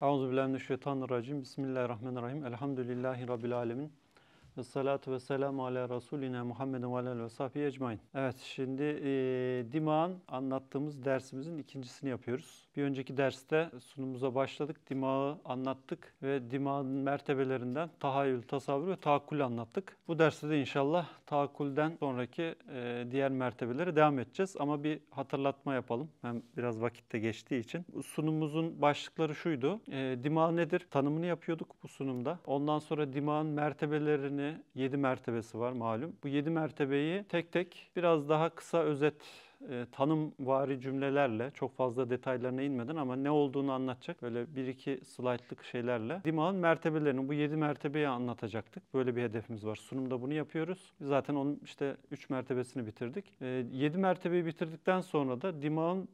Euzu billahi mineşşeytanirracim. Bismillahirrahmanirrahim. Elhamdülillahi rabbil alamin ve salatu ve selamu ala Resulina Muhammedin ve aleyhi ve sahbihi ecmain. Evet şimdi e, dimağın anlattığımız dersimizin ikincisini yapıyoruz. Bir önceki derste sunumuza başladık. Dimağı anlattık ve dimağın mertebelerinden tahayyül, tasavvur ve tahakkul anlattık. Bu derste de inşallah tahakkulden sonraki e, diğer mertebelere devam edeceğiz. Ama bir hatırlatma yapalım. Hem biraz vakitte geçtiği için. Sunumumuzun başlıkları şuydu. E, dimağ nedir? Tanımını yapıyorduk bu sunumda. Ondan sonra dimağın mertebelerini Yedi mertebesi var malum. Bu yedi mertebeyi tek tek biraz daha kısa özet e, tanımvari cümlelerle çok fazla detaylarına inmeden ama ne olduğunu anlatacak böyle bir iki slaytlık şeylerle dimağın mertebelerini bu yedi mertebeyi anlatacaktık. Böyle bir hedefimiz var. Sunumda bunu yapıyoruz. Zaten onun işte üç mertebesini bitirdik. E, yedi mertebeyi bitirdikten sonra da dimağın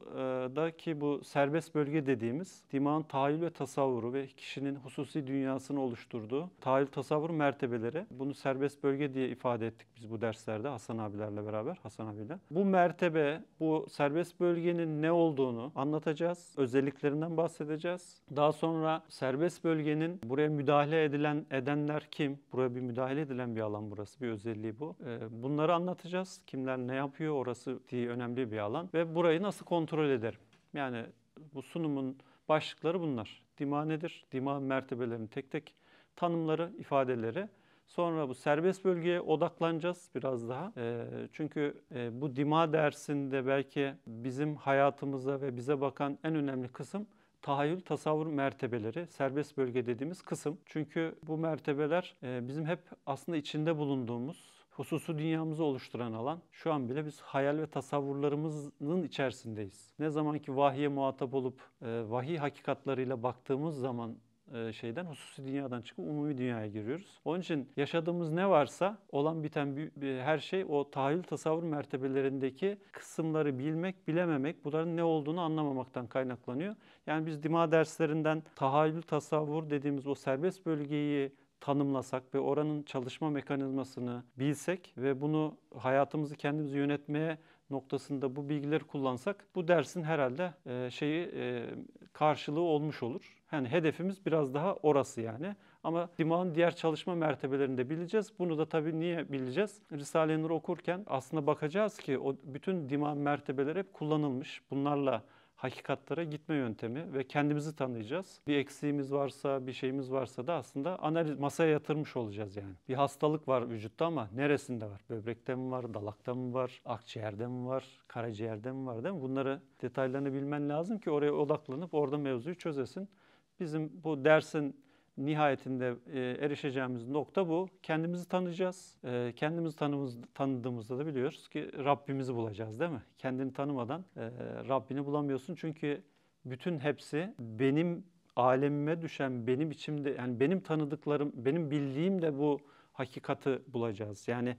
e, ki bu serbest bölge dediğimiz dimağın tahayyül ve tasavvuru ve kişinin hususi dünyasını oluşturduğu tahayyül tasavvur mertebeleri bunu serbest bölge diye ifade ettik biz bu derslerde Hasan abilerle beraber Hasan abiyle. Bu mertebe bu serbest bölgenin ne olduğunu anlatacağız. Özelliklerinden bahsedeceğiz. Daha sonra serbest bölgenin buraya müdahale edilen edenler kim? Buraya bir müdahale edilen bir alan burası. Bir özelliği bu. Ee, bunları anlatacağız. Kimler ne yapıyor orası diye önemli bir alan. Ve burayı nasıl kontrol ederim? Yani bu sunumun başlıkları bunlar. Dima nedir? Dima mertebelerini tek tek tanımları, ifadeleri Sonra bu serbest bölgeye odaklanacağız biraz daha. E, çünkü e, bu dima dersinde belki bizim hayatımıza ve bize bakan en önemli kısım tahayyül tasavvur mertebeleri, serbest bölge dediğimiz kısım. Çünkü bu mertebeler e, bizim hep aslında içinde bulunduğumuz, hususu dünyamızı oluşturan alan. Şu an bile biz hayal ve tasavvurlarımızın içerisindeyiz. Ne zaman ki vahiye muhatap olup e, vahiy hakikatlarıyla baktığımız zaman e, şeyden hususi dünyadan çıkıp umumi dünyaya giriyoruz. Onun için yaşadığımız ne varsa olan biten her şey o tahayyül tasavvur mertebelerindeki kısımları bilmek, bilememek, bunların ne olduğunu anlamamaktan kaynaklanıyor. Yani biz dima derslerinden tahayyül tasavvur dediğimiz o serbest bölgeyi tanımlasak ve oranın çalışma mekanizmasını bilsek ve bunu hayatımızı kendimizi yönetmeye noktasında bu bilgileri kullansak bu dersin herhalde e, şeyi e, karşılığı olmuş olur. Yani hedefimiz biraz daha orası yani. Ama dimağın diğer çalışma mertebelerini de bileceğiz. Bunu da tabii niye bileceğiz? Risale-i Nur okurken aslında bakacağız ki o bütün dimağ mertebeleri hep kullanılmış. Bunlarla hakikatlere gitme yöntemi ve kendimizi tanıyacağız. Bir eksiğimiz varsa, bir şeyimiz varsa da aslında analiz masaya yatırmış olacağız yani. Bir hastalık var vücutta ama neresinde var? Böbrekte mi var, dalakta mı var, akciğerde mi var, karaciğerde mi var değil mi? Bunları detaylarını bilmen lazım ki oraya odaklanıp orada mevzuyu çözesin. Bizim bu dersin nihayetinde e, erişeceğimiz nokta bu. Kendimizi tanıyacağız. E, kendimizi tanımız, tanıdığımızda da biliyoruz ki Rabbimizi bulacağız değil mi? Kendini tanımadan e, Rabbini bulamıyorsun. Çünkü bütün hepsi benim alemime düşen, benim içimde yani benim tanıdıklarım, benim bildiğimle bu hakikati bulacağız. Yani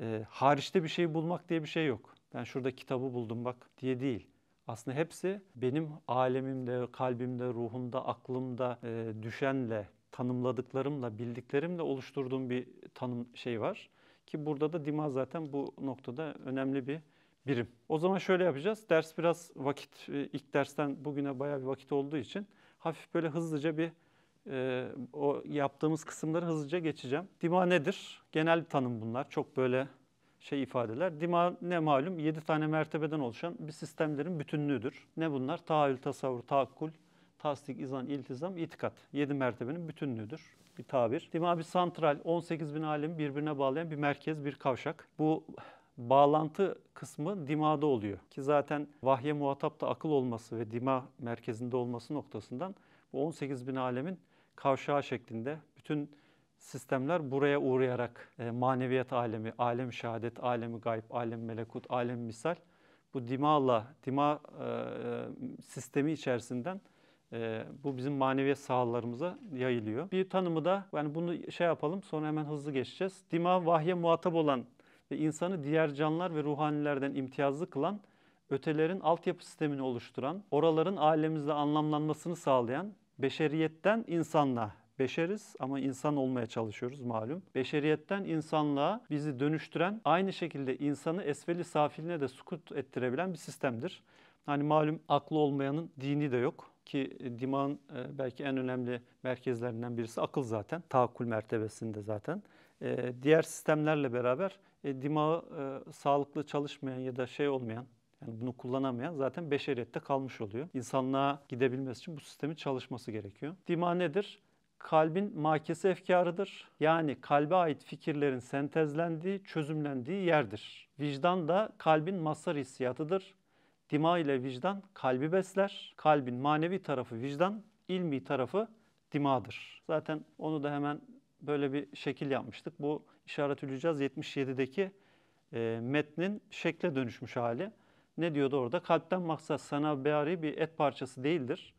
e, hariçte bir şey bulmak diye bir şey yok. Ben şurada kitabı buldum bak diye değil. Aslında hepsi benim alemimde, kalbimde, ruhumda, aklımda e, düşenle, tanımladıklarımla, bildiklerimle oluşturduğum bir tanım şey var. Ki burada da Dima zaten bu noktada önemli bir birim. O zaman şöyle yapacağız. Ders biraz vakit, e, ilk dersten bugüne bayağı bir vakit olduğu için hafif böyle hızlıca bir e, o yaptığımız kısımları hızlıca geçeceğim. Dima nedir? Genel bir tanım bunlar. Çok böyle şey ifadeler. Dima ne malum 7 tane mertebeden oluşan bir sistemlerin bütünlüğüdür. Ne bunlar? Tahayyül, tasavvur, tahakkul, tasdik, izan, iltizam, itikat. 7 mertebenin bütünlüğüdür bir tabir. Dima bir santral, 18 bin alemi birbirine bağlayan bir merkez, bir kavşak. Bu bağlantı kısmı dimada oluyor. Ki zaten vahye muhatapta akıl olması ve dima merkezinde olması noktasından bu 18 bin alemin kavşağı şeklinde bütün sistemler buraya uğrayarak e, maneviyat alemi, alem şehadet, alemi gayb, alem melekut, alem misal bu dimala, dima e, e, sistemi içerisinden e, bu bizim maneviyat sahalarımıza yayılıyor. Bir tanımı da yani bunu şey yapalım sonra hemen hızlı geçeceğiz. Dima vahye muhatap olan ve insanı diğer canlılar ve ruhanilerden imtiyazlı kılan ötelerin altyapı sistemini oluşturan, oraların alemimizde anlamlanmasını sağlayan, beşeriyetten insanla Beşeriz ama insan olmaya çalışıyoruz malum. Beşeriyetten insanlığa bizi dönüştüren, aynı şekilde insanı esveli safiline de sukut ettirebilen bir sistemdir. Hani malum aklı olmayanın dini de yok ki e, dimağın e, belki en önemli merkezlerinden birisi akıl zaten. Tahakkül mertebesinde zaten. E, diğer sistemlerle beraber dimağı sağlıklı çalışmayan ya da şey olmayan, yani bunu kullanamayan zaten beşeriyette kalmış oluyor. İnsanlığa gidebilmesi için bu sistemin çalışması gerekiyor. Dima nedir? kalbin makesi efkarıdır. Yani kalbe ait fikirlerin sentezlendiği, çözümlendiği yerdir. Vicdan da kalbin masar hissiyatıdır. Dima ile vicdan kalbi besler. Kalbin manevi tarafı vicdan, ilmi tarafı dimadır. Zaten onu da hemen böyle bir şekil yapmıştık. Bu işaretül Hücaz 77'deki e, metnin şekle dönüşmüş hali. Ne diyordu orada? Kalpten maksat sana beari bir et parçası değildir.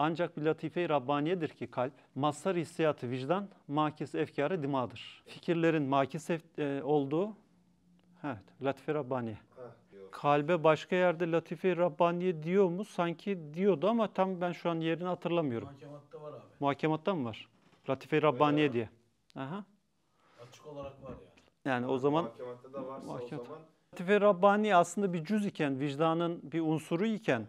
Ancak bir latife-i Rabbaniyedir ki kalp, mazhar hissiyatı vicdan, makis efkarı dimadır. Fikirlerin makis e, olduğu, evet, latife-i Rabbaniye. Kalbe başka yerde latife-i Rabbaniye diyor mu? Sanki diyordu ama tam ben şu an yerini hatırlamıyorum. Muhakematta var abi. Muhakematta mı var? Latife-i Rabbaniye Öyle diye. Aha. Açık olarak var yani. Yani o zaman... Muhakematta da varsa muhakemat. o zaman... Latife-i Rabbaniye aslında bir cüz iken, vicdanın bir unsuru iken...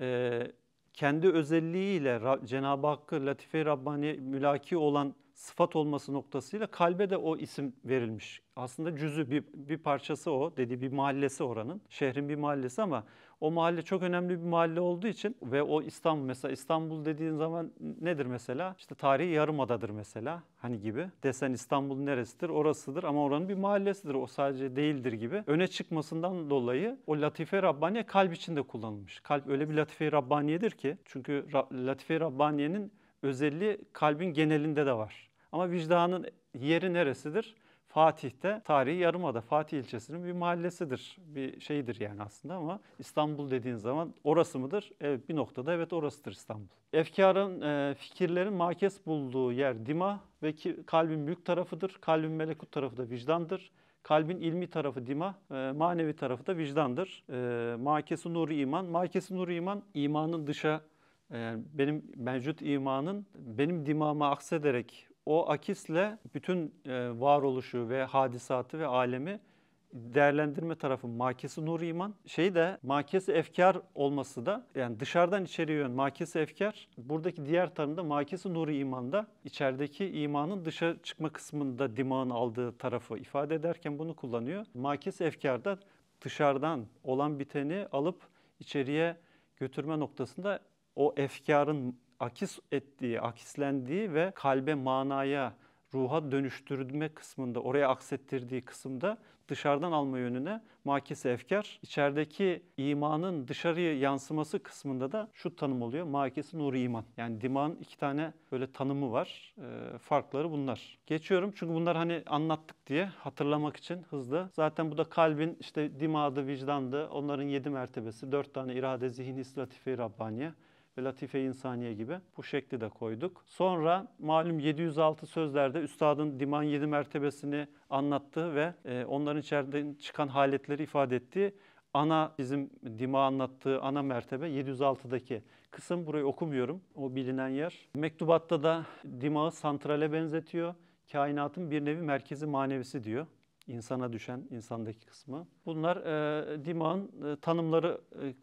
E, kendi özelliğiyle Cenab-ı Hakk'ı latife-i Rabbani mülaki olan sıfat olması noktasıyla kalbe de o isim verilmiş. Aslında cüzü bir, bir parçası o dediği bir mahallesi oranın. Şehrin bir mahallesi ama o mahalle çok önemli bir mahalle olduğu için ve o İstanbul mesela İstanbul dediğin zaman nedir mesela? İşte tarihi yarımadadır mesela hani gibi. Desen İstanbul neresidir? Orasıdır ama oranın bir mahallesidir. O sadece değildir gibi. Öne çıkmasından dolayı o Latife Rabbaniye kalp içinde kullanılmış. Kalp öyle bir Latife Rabbaniyedir ki çünkü Latife Rabbaniye'nin özelliği kalbin genelinde de var. Ama vicdanın yeri neresidir? Fatih'te tarihi Yarımada Fatih ilçesinin bir mahallesidir. Bir şeydir yani aslında ama İstanbul dediğin zaman orası mıdır? Evet bir noktada evet orasıdır İstanbul. Efkarın, e, fikirlerin makes bulduğu yer dima ve ki, kalbin büyük tarafıdır. Kalbin melekut tarafı da vicdandır. Kalbin ilmi tarafı dima, e, manevi tarafı da vicdandır. E, makesi nuru iman. Makesi nuru iman imanın dışa e, yani benim mevcut imanın benim dimama aksederek o akisle bütün e, varoluşu ve hadisatı ve alemi değerlendirme tarafı makesi nur iman. Şey de makesi efkar olması da yani dışarıdan içeriye yön makesi efkar. Buradaki diğer tanımda makesi nur imanda içerideki imanın dışa çıkma kısmında dimağın aldığı tarafı ifade ederken bunu kullanıyor. Makesi da dışarıdan olan biteni alıp içeriye götürme noktasında o efkarın akis ettiği, akislendiği ve kalbe, manaya, ruha dönüştürme kısmında, oraya aksettirdiği kısımda dışarıdan alma yönüne makis efkar, içerideki imanın dışarıya yansıması kısmında da şu tanım oluyor. Makis nur iman. Yani diman iki tane böyle tanımı var. E, farkları bunlar. Geçiyorum çünkü bunlar hani anlattık diye hatırlamak için hızlı. Zaten bu da kalbin işte dimadı, vicdandı, onların yedi mertebesi, dört tane irade, zihin, istilatifi Rabbaniye ve Latife İnsaniye gibi bu şekli de koyduk. Sonra malum 706 sözlerde üstadın diman 7 mertebesini anlattı ve e, onların içeriden çıkan haletleri ifade ettiği ana bizim Dima anlattığı ana mertebe 706'daki kısım. Burayı okumuyorum. O bilinen yer. Mektubatta da dimağı santrale benzetiyor. Kainatın bir nevi merkezi manevisi diyor insana düşen insandaki kısmı. Bunlar e, dimağın e, tanımları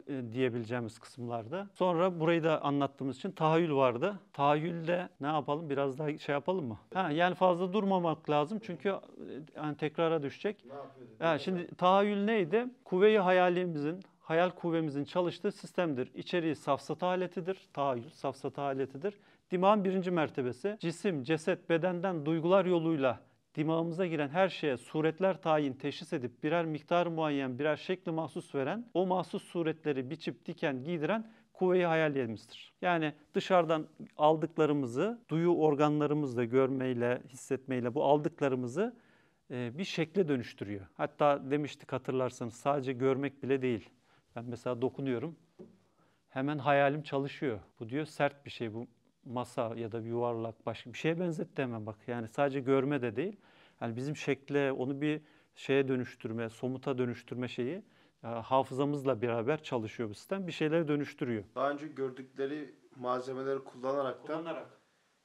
e, diyebileceğimiz kısımlarda. Sonra burayı da anlattığımız için tahayyül vardı. Tahayyülde ne yapalım? Biraz daha şey yapalım mı? Ha, yani fazla durmamak lazım çünkü e, yani tekrara düşecek. Ne yani şimdi tahayyül neydi? kuvve hayalimizin, hayal kuvvemizin çalıştığı sistemdir. İçeriği safsata aletidir. Tahayyül safsata aletidir. Dimağın birinci mertebesi. Cisim, ceset, bedenden duygular yoluyla dimağımıza giren her şeye suretler tayin, teşhis edip birer miktar muayyen, birer şekli mahsus veren, o mahsus suretleri biçip diken, giydiren kuvve-i hayaliyemizdir. Yani dışarıdan aldıklarımızı duyu organlarımızla görmeyle, hissetmeyle bu aldıklarımızı e, bir şekle dönüştürüyor. Hatta demiştik hatırlarsanız sadece görmek bile değil. Ben mesela dokunuyorum. Hemen hayalim çalışıyor. Bu diyor sert bir şey bu masa ya da bir yuvarlak başka bir şeye benzet de bak. Yani sadece görme de değil. Yani bizim şekle onu bir şeye dönüştürme, somuta dönüştürme şeyi yani e, hafızamızla beraber çalışıyor bu sistem. Bir şeyleri dönüştürüyor. Daha önce gördükleri malzemeleri kullanarak da kullanarak.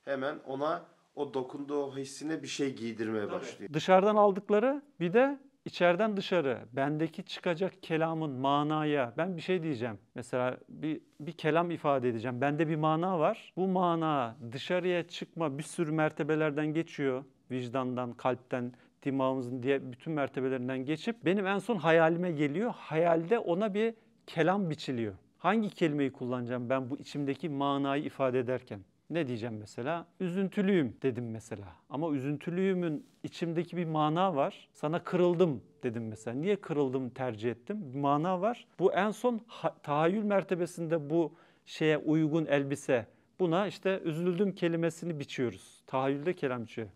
hemen ona o dokunduğu hissine bir şey giydirmeye Tabii. başlıyor. Dışarıdan aldıkları bir de İçeriden dışarı bendeki çıkacak kelamın manaya ben bir şey diyeceğim. Mesela bir bir kelam ifade edeceğim. Bende bir mana var. Bu mana dışarıya çıkma bir sürü mertebelerden geçiyor. Vicdandan, kalpten, dimağımızın diye bütün mertebelerinden geçip benim en son hayalime geliyor. Hayalde ona bir kelam biçiliyor. Hangi kelimeyi kullanacağım ben bu içimdeki manayı ifade ederken? Ne diyeceğim mesela? Üzüntülüyüm dedim mesela. Ama üzüntülüyümün içimdeki bir mana var. Sana kırıldım dedim mesela. Niye kırıldım tercih ettim? Bir mana var. Bu en son tahayyül mertebesinde bu şeye uygun elbise. Buna işte üzüldüm kelimesini biçiyoruz. Tahayyülde kelam biçiyor.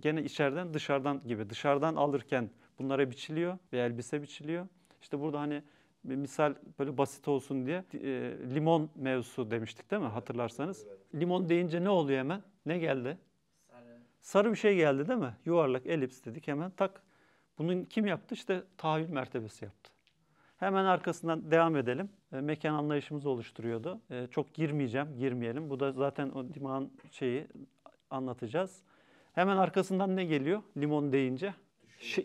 Gene içeriden dışarıdan gibi. Dışarıdan alırken bunlara biçiliyor ve elbise biçiliyor. İşte burada hani bir misal böyle basit olsun diye e, limon mevzusu demiştik değil mi hatırlarsanız. Limon deyince ne oluyor hemen? Ne geldi? Sarı. bir şey geldi değil mi? Yuvarlak elips dedik hemen tak. Bunun kim yaptı? İşte tahvil mertebesi yaptı. Hemen arkasından devam edelim. E, mekan anlayışımız oluşturuyordu. E, çok girmeyeceğim, girmeyelim. Bu da zaten o dimağın şeyi anlatacağız. Hemen arkasından ne geliyor? Limon deyince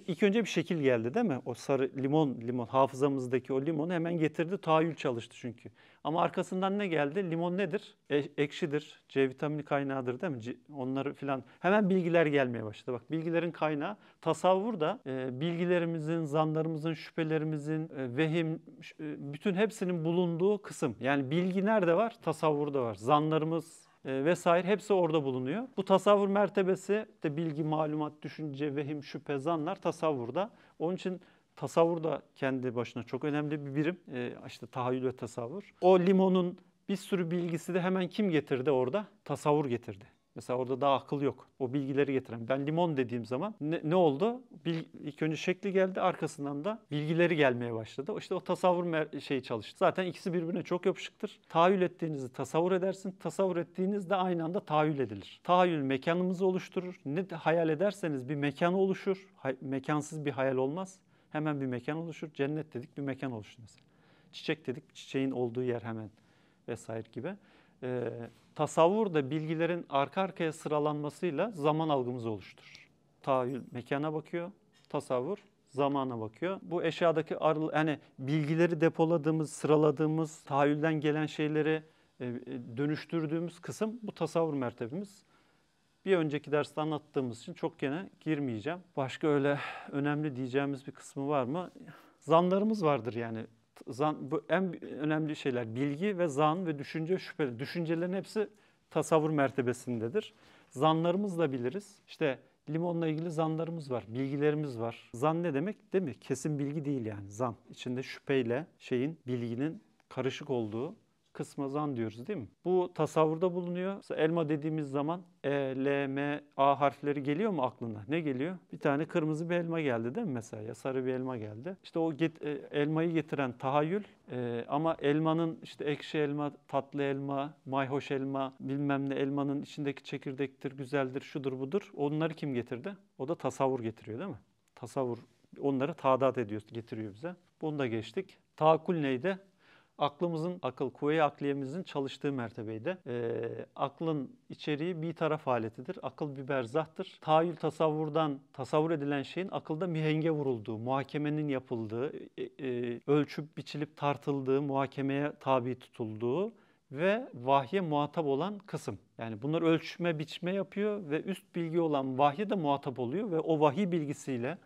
İlk önce bir şekil geldi değil mi? O sarı limon, limon hafızamızdaki o limonu hemen getirdi. Tahayyül çalıştı çünkü. Ama arkasından ne geldi? Limon nedir? E- ekşidir, C vitamini kaynağıdır değil mi? C- onları filan. Hemen bilgiler gelmeye başladı. Bak bilgilerin kaynağı tasavvur da e, bilgilerimizin, zanlarımızın, şüphelerimizin, e, vehim, e, bütün hepsinin bulunduğu kısım. Yani bilgi nerede var? Tasavvurda var. Zanlarımız, ee, vesaire hepsi orada bulunuyor. Bu tasavvur mertebesi de bilgi, malumat, düşünce, vehim, şüphe, zanlar tasavvurda. Onun için tasavvur da kendi başına çok önemli bir birim. E, işte tahayyül ve tasavvur. O limonun bir sürü bilgisi de hemen kim getirdi orada? Tasavvur getirdi. Mesela orada daha akıl yok. O bilgileri getiren. Ben limon dediğim zaman ne, ne oldu? Bil, ilk önce şekli geldi arkasından da bilgileri gelmeye başladı. İşte o tasavvur mer- şeyi çalıştı. Zaten ikisi birbirine çok yapışıktır. Tahayyül ettiğinizi tasavvur edersin. Tasavvur ettiğiniz de aynı anda tahayyül edilir. Tahayyül mekanımızı oluşturur. Ne hayal ederseniz bir mekan oluşur. Ha- mekansız bir hayal olmaz. Hemen bir mekan oluşur. Cennet dedik bir mekan oluşur mesela. Çiçek dedik çiçeğin olduğu yer hemen vesaire gibi. Ee, tasavvur da bilgilerin arka arkaya sıralanmasıyla zaman algımızı oluşturur. Tahayyül mekana bakıyor, tasavvur zamana bakıyor. Bu eşyadaki arı, yani bilgileri depoladığımız, sıraladığımız, tahayyülden gelen şeyleri e, dönüştürdüğümüz kısım bu tasavvur mertebemiz. Bir önceki derste anlattığımız için çok gene girmeyeceğim. Başka öyle önemli diyeceğimiz bir kısmı var mı? Zanlarımız vardır yani zan, bu en önemli şeyler bilgi ve zan ve düşünce şüphe. Düşüncelerin hepsi tasavvur mertebesindedir. Zanlarımız da biliriz. İşte limonla ilgili zanlarımız var, bilgilerimiz var. Zan ne demek? Değil mi? Kesin bilgi değil yani zan. İçinde şüpheyle şeyin, bilginin karışık olduğu kısmazan diyoruz değil mi? Bu tasavvurda bulunuyor. Mesela elma dediğimiz zaman E, L, M, A harfleri geliyor mu aklına? Ne geliyor? Bir tane kırmızı bir elma geldi değil mi mesela? Ya sarı bir elma geldi. İşte o get, e, elmayı getiren tahayyül e, ama elmanın işte ekşi elma, tatlı elma, mayhoş elma, bilmem ne elmanın içindeki çekirdektir, güzeldir, şudur budur. Onları kim getirdi? O da tasavvur getiriyor değil mi? Tasavvur onları tadat ediyor, getiriyor bize. Bunu da geçtik. Tahakkül neydi? aklımızın, akıl, kuvve-i akliyemizin çalıştığı mertebeyde. Ee, e, aklın içeriği bir taraf aletidir. Akıl bir berzahtır. Tahayyül tasavvurdan tasavvur edilen şeyin akılda mihenge vurulduğu, muhakemenin yapıldığı, e, e, ölçüp biçilip tartıldığı, muhakemeye tabi tutulduğu ve vahye muhatap olan kısım. Yani bunlar ölçme, biçme yapıyor ve üst bilgi olan vahye de muhatap oluyor ve o vahiy bilgisiyle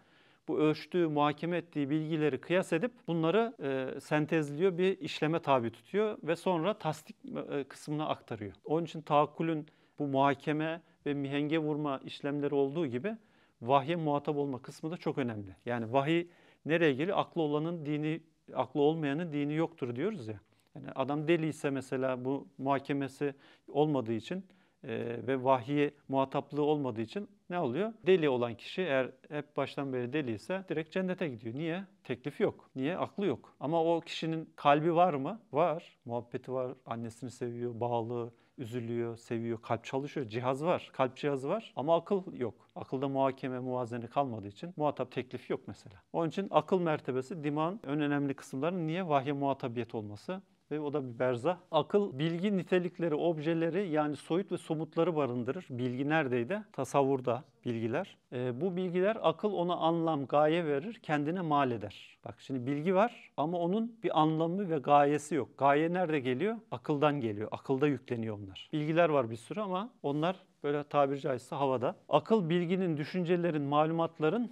bu ölçtüğü, muhakeme ettiği bilgileri kıyas edip bunları e, sentezliyor, bir işleme tabi tutuyor ve sonra tasdik e, kısmına aktarıyor. Onun için taakkulün bu muhakeme ve mihenge vurma işlemleri olduğu gibi vahye muhatap olma kısmı da çok önemli. Yani vahiy nereye geliyor? Aklı olanın dini, aklı olmayanın dini yoktur diyoruz ya. Yani adam deli ise mesela bu muhakemesi olmadığı için e, ve vahiye muhataplığı olmadığı için ne oluyor? Deli olan kişi eğer hep baştan beri deli ise direkt cennete gidiyor. Niye? Teklif yok. Niye? Aklı yok. Ama o kişinin kalbi var mı? Var. Muhabbeti var. Annesini seviyor, bağlı, üzülüyor, seviyor, kalp çalışıyor. Cihaz var, kalp cihazı var ama akıl yok. Akılda muhakeme, muazene kalmadığı için muhatap teklifi yok mesela. Onun için akıl mertebesi diman. en önemli kısımların niye vahye muhatabiyet olması? ve o da bir berzah. Akıl bilgi nitelikleri, objeleri yani soyut ve somutları barındırır. Bilgi neredeydi? Tasavvurda bilgiler. E, bu bilgiler akıl ona anlam, gaye verir, kendine mal eder. Bak şimdi bilgi var ama onun bir anlamı ve gayesi yok. Gaye nerede geliyor? Akıldan geliyor. Akılda yükleniyor onlar. Bilgiler var bir sürü ama onlar böyle tabiri caizse havada. Akıl bilginin, düşüncelerin, malumatların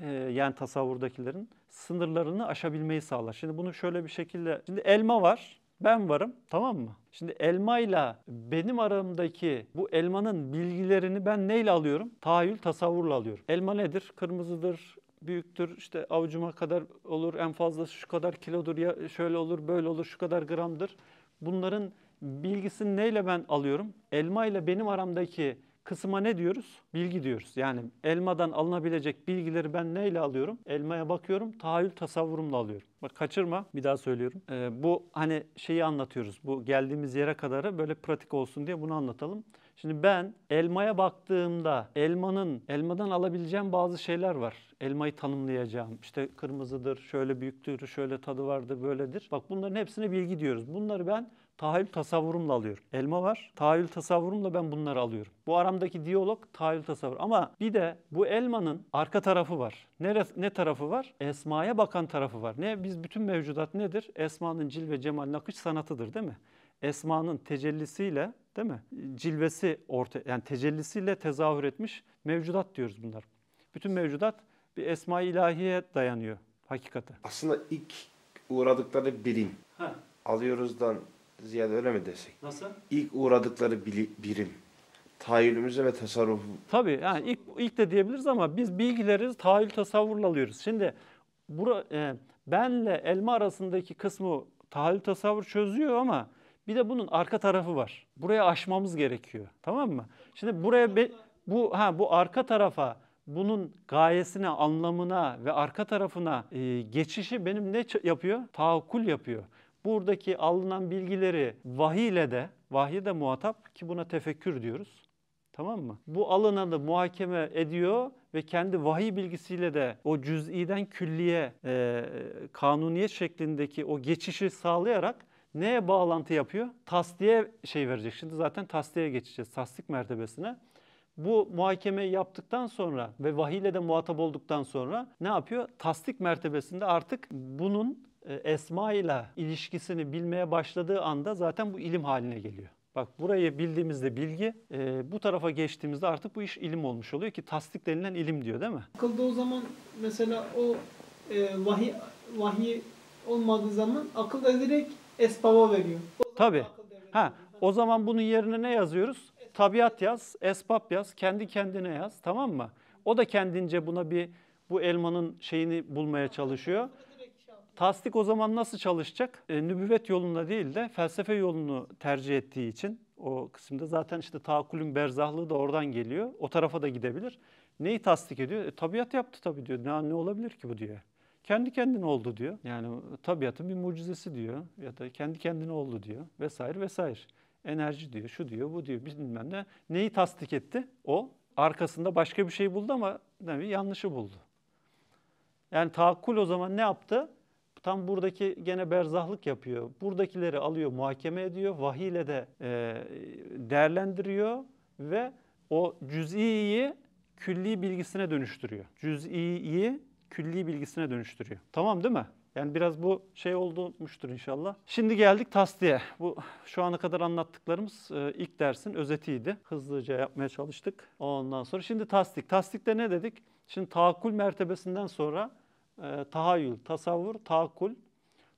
e, yani tasavvurdakilerin sınırlarını aşabilmeyi sağlar. Şimdi bunu şöyle bir şekilde şimdi elma var ben varım tamam mı? Şimdi elma ile benim aramdaki bu elmanın bilgilerini ben neyle alıyorum? Tahayyül, tasavvurla alıyorum. Elma nedir? Kırmızıdır, büyüktür, işte avucuma kadar olur, en fazla şu kadar kilodur, ya şöyle olur, böyle olur, şu kadar gramdır. Bunların bilgisini neyle ben alıyorum? Elma ile benim aramdaki kısma ne diyoruz? Bilgi diyoruz. Yani elmadan alınabilecek bilgileri ben neyle alıyorum? Elmaya bakıyorum, tahayyül tasavvurumla alıyorum. Bak kaçırma, bir daha söylüyorum. Ee, bu hani şeyi anlatıyoruz. Bu geldiğimiz yere kadarı böyle pratik olsun diye bunu anlatalım. Şimdi ben elmaya baktığımda elmanın, elmadan alabileceğim bazı şeyler var. Elmayı tanımlayacağım. İşte kırmızıdır, şöyle büyüktür, şöyle tadı vardır, böyledir. Bak bunların hepsine bilgi diyoruz. Bunları ben tahayyül tasavvurumla alıyorum. Elma var. Tahayyül tasavvurumla ben bunları alıyorum. Bu aramdaki diyalog tahayyül tasavvur. Ama bir de bu elmanın arka tarafı var. Ne, ne tarafı var? Esma'ya bakan tarafı var. Ne biz bütün mevcudat nedir? Esma'nın ve cemal nakış sanatıdır değil mi? Esma'nın tecellisiyle değil mi? Cilvesi orta yani tecellisiyle tezahür etmiş mevcudat diyoruz bunlar. Bütün mevcudat bir esma-i ilahiye dayanıyor hakikati. Aslında ilk uğradıkları birim. Ha. Alıyoruzdan Ziyade öyle mi desek? Nasıl? İlk uğradıkları birim. Tahayyülümüze ve tasarrufu. Tabii yani ilk, ilk de diyebiliriz ama biz bilgileri tahayyül tasavvurla alıyoruz. Şimdi bura, e, benle elma arasındaki kısmı tahayyül tasavvur çözüyor ama bir de bunun arka tarafı var. Buraya aşmamız gerekiyor. Tamam mı? Şimdi buraya be, bu ha bu arka tarafa bunun gayesine, anlamına ve arka tarafına e, geçişi benim ne yapıyor? Tahakkul yapıyor buradaki alınan bilgileri vahiy ile de, vahiy de muhatap ki buna tefekkür diyoruz. Tamam mı? Bu alınanı muhakeme ediyor ve kendi vahiy bilgisiyle de o cüz'iden külliye e, kanuniyet şeklindeki o geçişi sağlayarak neye bağlantı yapıyor? Tasdiye şey verecek. Şimdi zaten tasdiye geçeceğiz. Tasdik mertebesine. Bu muhakeme yaptıktan sonra ve vahiy de muhatap olduktan sonra ne yapıyor? Tasdik mertebesinde artık bunun e, esma ile ilişkisini bilmeye başladığı anda zaten bu ilim haline geliyor. Bak burayı bildiğimizde bilgi, e, bu tarafa geçtiğimizde artık bu iş ilim olmuş oluyor ki tasdik denilen ilim diyor değil mi? Akılda o zaman mesela o e, vahiy, vahiy olmadığı zaman akıl da direkt esbaba veriyor. O Tabii. Ha, o zaman bunun yerine ne yazıyoruz? Tabiat yaz, esbab yaz, kendi kendine yaz tamam mı? O da kendince buna bir bu elmanın şeyini bulmaya çalışıyor. Tasdik o zaman nasıl çalışacak? E, nübüvvet yoluna değil de felsefe yolunu tercih ettiği için o kısımda zaten işte takulün berzahlığı da oradan geliyor. O tarafa da gidebilir. Neyi tasdik ediyor? E, tabiat yaptı tabii diyor. Ne, ne olabilir ki bu diyor. Kendi kendine oldu diyor. Yani tabiatın bir mucizesi diyor ya da kendi kendine oldu diyor vesaire vesaire. Enerji diyor, şu diyor, bu diyor bilmem ne. Neyi tasdik etti? O arkasında başka bir şey buldu ama yani yanlışı buldu. Yani tahakkul o zaman ne yaptı? tam buradaki gene berzahlık yapıyor. Buradakileri alıyor, muhakeme ediyor. Vahiy de e, değerlendiriyor ve o cüz'iyi külli bilgisine dönüştürüyor. Cüz'iyi külli bilgisine dönüştürüyor. Tamam değil mi? Yani biraz bu şey olmuştur inşallah. Şimdi geldik tasdiye. Bu şu ana kadar anlattıklarımız e, ilk dersin özetiydi. Hızlıca yapmaya çalıştık. Ondan sonra şimdi tasdik. Tasdikte ne dedik? Şimdi tahakkül mertebesinden sonra e, tahayyül, tasavvur, tahakkul.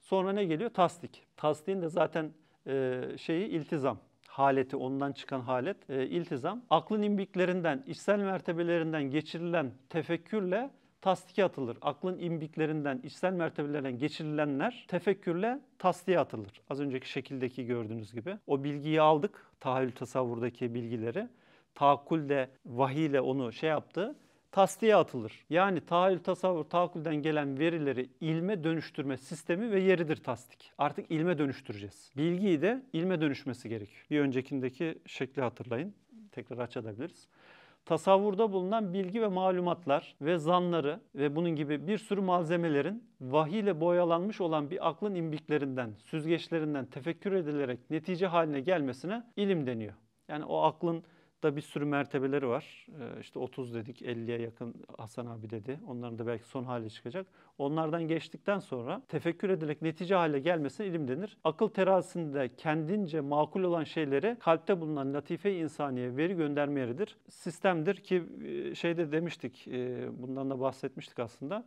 Sonra ne geliyor? Tasdik. Tasdiğin de zaten e, şeyi iltizam. Haleti, ondan çıkan halet, e, iltizam. Aklın imbiklerinden, içsel mertebelerinden geçirilen tefekkürle tasdike atılır. Aklın imbiklerinden, içsel mertebelerden geçirilenler tefekkürle tasdiye atılır. Az önceki şekildeki gördüğünüz gibi. O bilgiyi aldık, tahayyül tasavvurdaki bilgileri. Tahakkul de vahiy ile onu şey yaptı tasdiye atılır. Yani tahayyül, tasavvur, tahakkülden gelen verileri ilme dönüştürme sistemi ve yeridir tasdik. Artık ilme dönüştüreceğiz. Bilgiyi de ilme dönüşmesi gerekiyor. Bir öncekindeki şekli hatırlayın. Tekrar açabiliriz tasavvurda bulunan bilgi ve malumatlar ve zanları ve bunun gibi bir sürü malzemelerin vahiy ile boyalanmış olan bir aklın imbiklerinden, süzgeçlerinden tefekkür edilerek netice haline gelmesine ilim deniyor. Yani o aklın da bir sürü mertebeleri var. Ee, işte 30 dedik, 50'ye yakın Hasan abi dedi. Onların da belki son hale çıkacak. Onlardan geçtikten sonra tefekkür ederek netice hale gelmesine ilim denir. Akıl terazisinde kendince makul olan şeyleri kalpte bulunan latife insaniye veri gönderme yeridir. Sistemdir ki e, şeyde demiştik, e, bundan da bahsetmiştik aslında.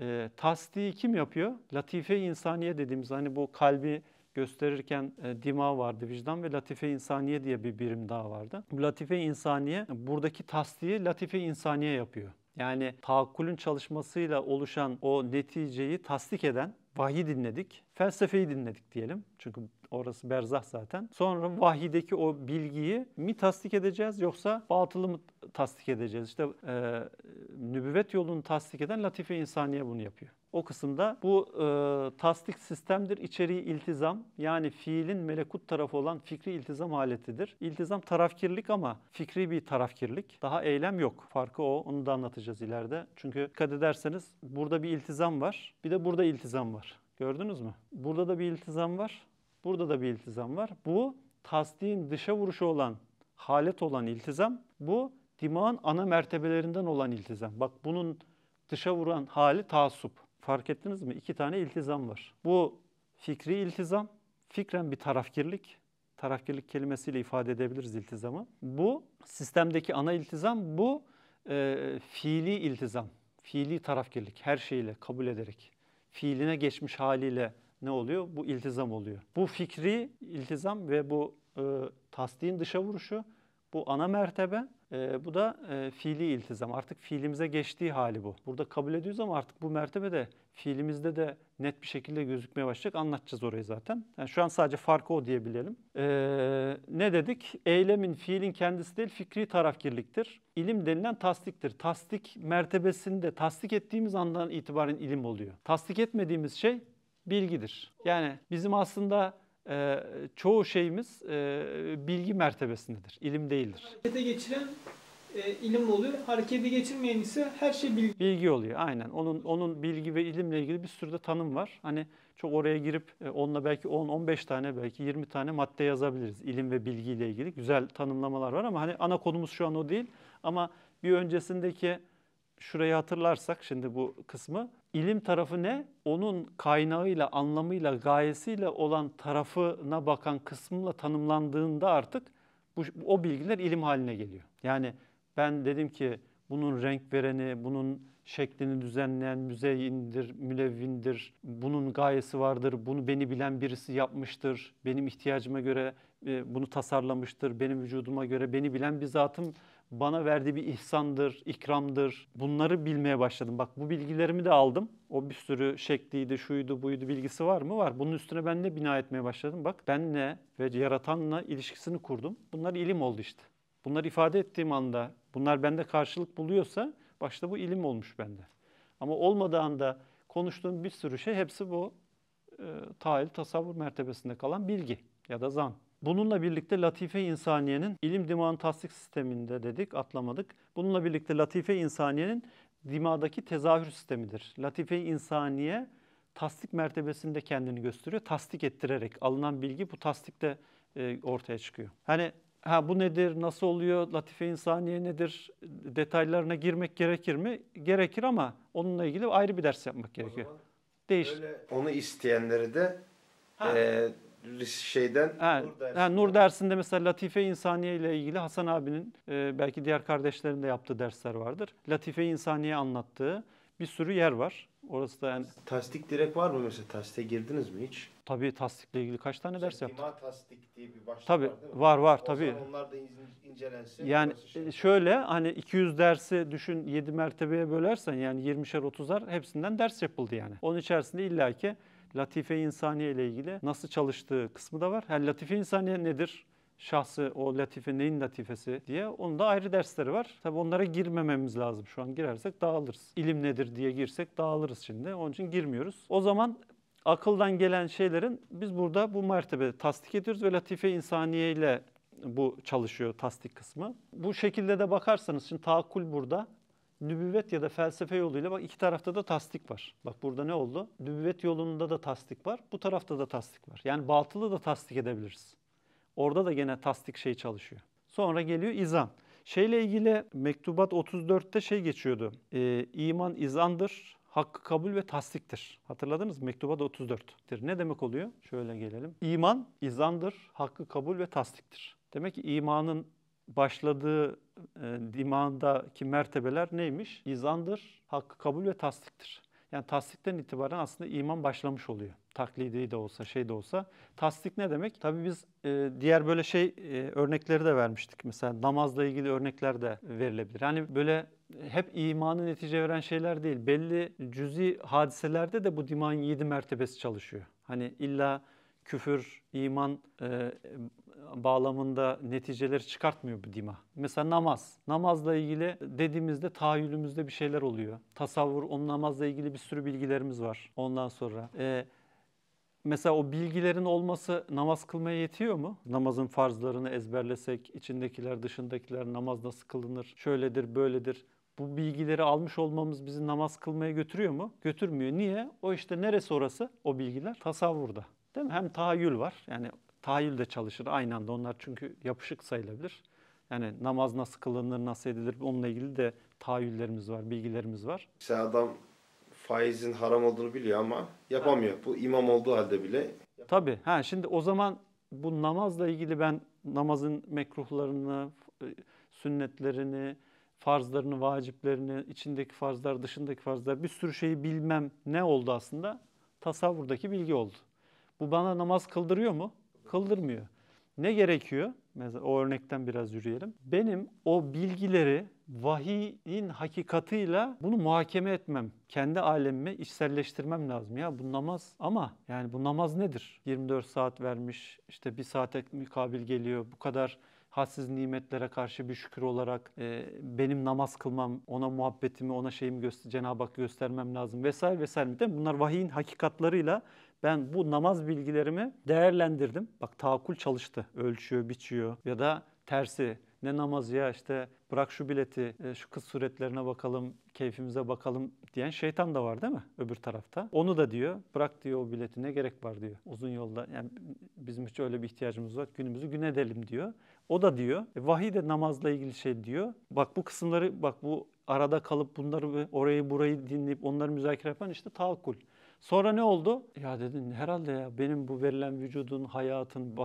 E, tasdiği kim yapıyor? Latife insaniye dediğimiz hani bu kalbi gösterirken e, dima vardı vicdan ve latife insaniye diye bir birim daha vardı. Bu latife insaniye buradaki tasdiği latife insaniye yapıyor. Yani tahakkulün çalışmasıyla oluşan o neticeyi tasdik eden vahyi dinledik, felsefeyi dinledik diyelim. Çünkü orası berzah zaten. Sonra vahideki o bilgiyi mi tasdik edeceğiz yoksa batılı mı tasdik edeceğiz? İşte e, nübüvvet yolunu tasdik eden latife insaniye bunu yapıyor o kısımda bu e, tasdik sistemdir. İçeriği iltizam yani fiilin melekut tarafı olan fikri iltizam aletidir. İltizam tarafkirlik ama fikri bir tarafkirlik. Daha eylem yok. Farkı o. Onu da anlatacağız ileride. Çünkü dikkat ederseniz burada bir iltizam var. Bir de burada iltizam var. Gördünüz mü? Burada da bir iltizam var. Burada da bir iltizam var. Bu tasdiğin dışa vuruşu olan, halet olan iltizam. Bu dimağın ana mertebelerinden olan iltizam. Bak bunun dışa vuran hali taassup fark ettiniz mi? İki tane iltizam var. Bu fikri iltizam, fikren bir tarafkirlik. Tarafkirlik kelimesiyle ifade edebiliriz iltizamı. Bu sistemdeki ana iltizam, bu e, fiili iltizam, fiili tarafkirlik her şeyle kabul ederek, fiiline geçmiş haliyle ne oluyor? Bu iltizam oluyor. Bu fikri iltizam ve bu e, tasdiğin dışa vuruşu bu ana mertebe. E, bu da e, fiili iltizam. Artık fiilimize geçtiği hali bu. Burada kabul ediyoruz ama artık bu mertebe de fiilimizde de net bir şekilde gözükmeye başlayacak. Anlatacağız orayı zaten. Yani şu an sadece farkı o diyebilelim. E, ne dedik? Eylemin, fiilin kendisi değil fikri tarafkirliktir. İlim denilen tasdiktir. Tasdik mertebesinde tasdik ettiğimiz andan itibaren ilim oluyor. Tasdik etmediğimiz şey bilgidir. Yani bizim aslında e, çoğu şeyimiz e, bilgi mertebesindedir, ilim değildir. Harekete geçiren e, ilim oluyor, harekete geçirmeyen ise her şey bilgi. Bilgi oluyor aynen. Onun, onun bilgi ve ilimle ilgili bir sürü de tanım var. Hani çok oraya girip e, onunla belki 10-15 tane belki 20 tane madde yazabiliriz ilim ve bilgiyle ilgili. Güzel tanımlamalar var ama hani ana konumuz şu an o değil. Ama bir öncesindeki şurayı hatırlarsak şimdi bu kısmı İlim tarafı ne? Onun kaynağıyla, anlamıyla, gayesiyle olan tarafına bakan kısmıyla tanımlandığında artık bu, o bilgiler ilim haline geliyor. Yani ben dedim ki bunun renk vereni, bunun şeklini düzenleyen müzeyindir, mülevvindir, bunun gayesi vardır, bunu beni bilen birisi yapmıştır, benim ihtiyacıma göre e, bunu tasarlamıştır, benim vücuduma göre beni bilen bir zatım bana verdiği bir ihsandır, ikramdır. Bunları bilmeye başladım. Bak bu bilgilerimi de aldım. O bir sürü şekliydi, şuydu, buydu bilgisi var mı? Var. Bunun üstüne ben de bina etmeye başladım. Bak benle ve yaratanla ilişkisini kurdum. Bunlar ilim oldu işte. Bunları ifade ettiğim anda bunlar bende karşılık buluyorsa başta bu ilim olmuş bende. Ama olmadığı anda konuştuğum bir sürü şey hepsi bu e, tahil, tasavvur mertebesinde kalan bilgi ya da zan. Bununla birlikte Latife İnsaniye'nin ilim dimağın tasdik sisteminde dedik, atlamadık. Bununla birlikte Latife İnsaniye'nin dimadaki tezahür sistemidir. Latife İnsaniye tasdik mertebesinde kendini gösteriyor. Tasdik ettirerek alınan bilgi bu tasdikte e, ortaya çıkıyor. Hani ha bu nedir, nasıl oluyor, latife insaniye nedir detaylarına girmek gerekir mi? Gerekir ama onunla ilgili ayrı bir ders yapmak gerekiyor. Değiş. Onu isteyenleri de ha. e, şeyden ha, Nur, dersinde. Ha, Nur dersinde mesela Latife İnsaniye ile ilgili Hasan abinin e, belki diğer kardeşlerin de yaptığı dersler vardır. Latife İnsaniye anlattığı bir sürü yer var. Orası da yani... Tasdik direkt var mı mesela? Tasdik'e girdiniz mi hiç? Tabii tasdikle ilgili kaç tane mesela ders yaptık? İma tasdik diye bir başlık tabii, var değil mi? Var var o tabii. onlar da incelensin. Yani şey e, şöyle hani 200 dersi düşün 7 mertebeye bölersen yani 20'şer 30'ar hepsinden ders yapıldı yani. Onun içerisinde illaki Latife insaniye ile ilgili nasıl çalıştığı kısmı da var. Yani latife insaniye nedir? şahsı o latife neyin latifesi diye onun da ayrı dersleri var. Tabi onlara girmememiz lazım şu an girersek dağılırız. İlim nedir diye girsek dağılırız şimdi onun için girmiyoruz. O zaman akıldan gelen şeylerin biz burada bu mertebe tasdik ediyoruz ve latife insaniye ile bu çalışıyor tasdik kısmı. Bu şekilde de bakarsanız şimdi tahakkül burada nübüvvet ya da felsefe yoluyla bak iki tarafta da tasdik var. Bak burada ne oldu? Nübüvvet yolunda da tasdik var. Bu tarafta da tasdik var. Yani batılı da tasdik edebiliriz. Orada da gene tasdik şey çalışıyor. Sonra geliyor izan. Şeyle ilgili mektubat 34'te şey geçiyordu. E, iman izandır, hakkı kabul ve tasdiktir. Hatırladınız mı? Mektubat 34'tir. Ne demek oluyor? Şöyle gelelim. İman izandır, hakkı kabul ve tasdiktir. Demek ki imanın başladığı e, dimağındaki mertebeler neymiş? İzandır, hakkı kabul ve tasdiktir. Yani tasdikten itibaren aslında iman başlamış oluyor. Taklidi de olsa, şey de olsa. Tasdik ne demek? Tabii biz e, diğer böyle şey e, örnekleri de vermiştik. Mesela namazla ilgili örnekler de verilebilir. Hani böyle hep imanı netice veren şeyler değil. Belli cüzi hadiselerde de bu dimanın yedi mertebesi çalışıyor. Hani illa küfür, iman e, bağlamında neticeleri çıkartmıyor bu dima. Mesela namaz. Namazla ilgili dediğimizde tahayyülümüzde bir şeyler oluyor. Tasavvur, onun namazla ilgili bir sürü bilgilerimiz var ondan sonra. Ee, mesela o bilgilerin olması namaz kılmaya yetiyor mu? Namazın farzlarını ezberlesek, içindekiler, dışındakiler, namaz nasıl kılınır, şöyledir, böyledir. Bu bilgileri almış olmamız bizi namaz kılmaya götürüyor mu? Götürmüyor. Niye? O işte neresi orası o bilgiler? Tasavvurda. Değil mi? Hem tahayyül var. Yani tahayyül de çalışır aynı anda. Onlar çünkü yapışık sayılabilir. Yani namaz nasıl kılınır, nasıl edilir onunla ilgili de tahayyüllerimiz var, bilgilerimiz var. Mesela adam faizin haram olduğunu biliyor ama yapamıyor. Evet. Bu imam olduğu halde bile. Tabii. Ha, şimdi o zaman bu namazla ilgili ben namazın mekruhlarını, e, sünnetlerini, farzlarını, vaciplerini, içindeki farzlar, dışındaki farzlar bir sürü şeyi bilmem ne oldu aslında? Tasavvurdaki bilgi oldu. Bu bana namaz kıldırıyor mu? kıldırmıyor. Ne gerekiyor? Mesela o örnekten biraz yürüyelim. Benim o bilgileri vahiyin hakikatıyla bunu muhakeme etmem, kendi alemimi içselleştirmem lazım. Ya bu namaz ama yani bu namaz nedir? 24 saat vermiş, işte bir saate mukabil geliyor, bu kadar hassiz nimetlere karşı bir şükür olarak e, benim namaz kılmam, ona muhabbetimi, ona şeyimi göster Cenab-ı Hak göstermem lazım vesaire vesaire. Değil mi? Bunlar vahiyin hakikatlarıyla ben bu namaz bilgilerimi değerlendirdim. Bak takul çalıştı. Ölçüyor, biçiyor ya da tersi ne namaz ya işte bırak şu bileti, e, şu kız suretlerine bakalım, keyfimize bakalım diyen şeytan da var değil mi öbür tarafta? Onu da diyor, bırak diyor o bileti ne gerek var diyor. Uzun yolda yani bizim hiç öyle bir ihtiyacımız yok, günümüzü gün edelim diyor. O da diyor, e, vahiy de namazla ilgili şey diyor. Bak bu kısımları, bak bu arada kalıp bunları orayı burayı dinleyip onları müzakere yapan işte tahakkul. Sonra ne oldu? Ya dedim herhalde ya benim bu verilen vücudun, hayatın,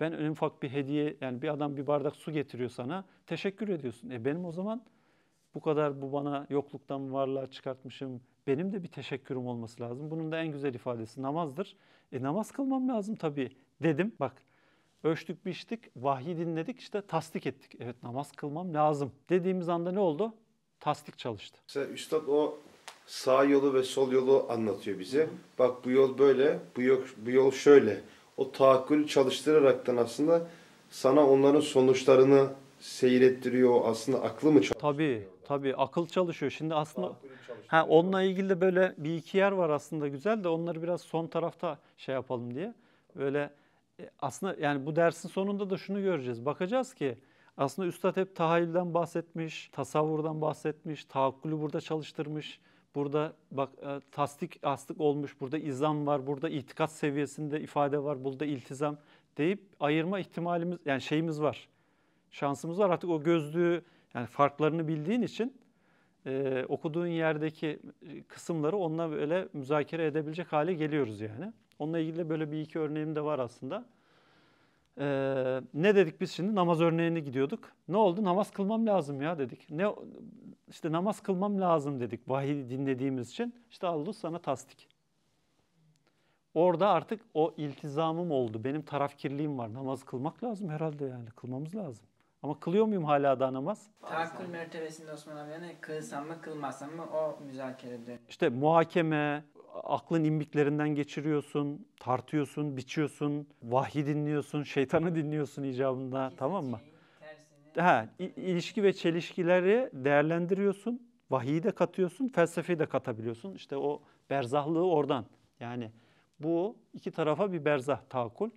ben en ufak bir hediye yani bir adam bir bardak su getiriyor sana teşekkür ediyorsun. E benim o zaman bu kadar bu bana yokluktan varlığa çıkartmışım. Benim de bir teşekkürüm olması lazım. Bunun da en güzel ifadesi namazdır. E namaz kılmam lazım tabii dedim. Bak ölçtük biçtik, vahyi dinledik işte tasdik ettik. Evet namaz kılmam lazım dediğimiz anda ne oldu? Tasdik çalıştı. İşte üstad o sağ yolu ve sol yolu anlatıyor bize. Hı hı. Bak bu yol böyle, bu yol, bu yol şöyle. O tahakkülü çalıştıraraktan aslında sana onların sonuçlarını seyrettiriyor. Aslında aklı mı çalışıyor? Tabii, tabii akıl çalışıyor. Şimdi aslında ha, onunla ilgili de böyle bir iki yer var aslında güzel de onları biraz son tarafta şey yapalım diye. Böyle e, aslında yani bu dersin sonunda da şunu göreceğiz. Bakacağız ki aslında Üstad hep tahayyülden bahsetmiş, tasavvurdan bahsetmiş, tahakkülü burada çalıştırmış. Burada bak e, tasdik astık olmuş, burada izam var, burada itikat seviyesinde ifade var, burada iltizam deyip ayırma ihtimalimiz yani şeyimiz var. Şansımız var artık o gözlüğü yani farklarını bildiğin için e, okuduğun yerdeki e, kısımları onunla böyle müzakere edebilecek hale geliyoruz yani. Onunla ilgili böyle bir iki örneğim de var aslında. Ee, ne dedik biz şimdi? Namaz örneğine gidiyorduk. Ne oldu? Namaz kılmam lazım ya dedik. Ne işte namaz kılmam lazım dedik. Vahiy dinlediğimiz için. İşte Allah sana tasdik. Orada artık o iltizamım oldu. Benim tarafkirliğim var. Namaz kılmak lazım herhalde yani. Kılmamız lazım. Ama kılıyor muyum hala da namaz? Tahakkül mertebesinde Osman abi yani kılsam mı kılmasam mı o müzakerede. İşte muhakeme, aklın imbiklerinden geçiriyorsun, tartıyorsun, biçiyorsun, vahyi dinliyorsun, şeytanı dinliyorsun icabında Kesinlikle. tamam mı? ha, ilişki ve çelişkileri değerlendiriyorsun. Vahiyi de katıyorsun, felsefeyi de katabiliyorsun. İşte o berzahlığı oradan. Yani bu iki tarafa bir berzah takul.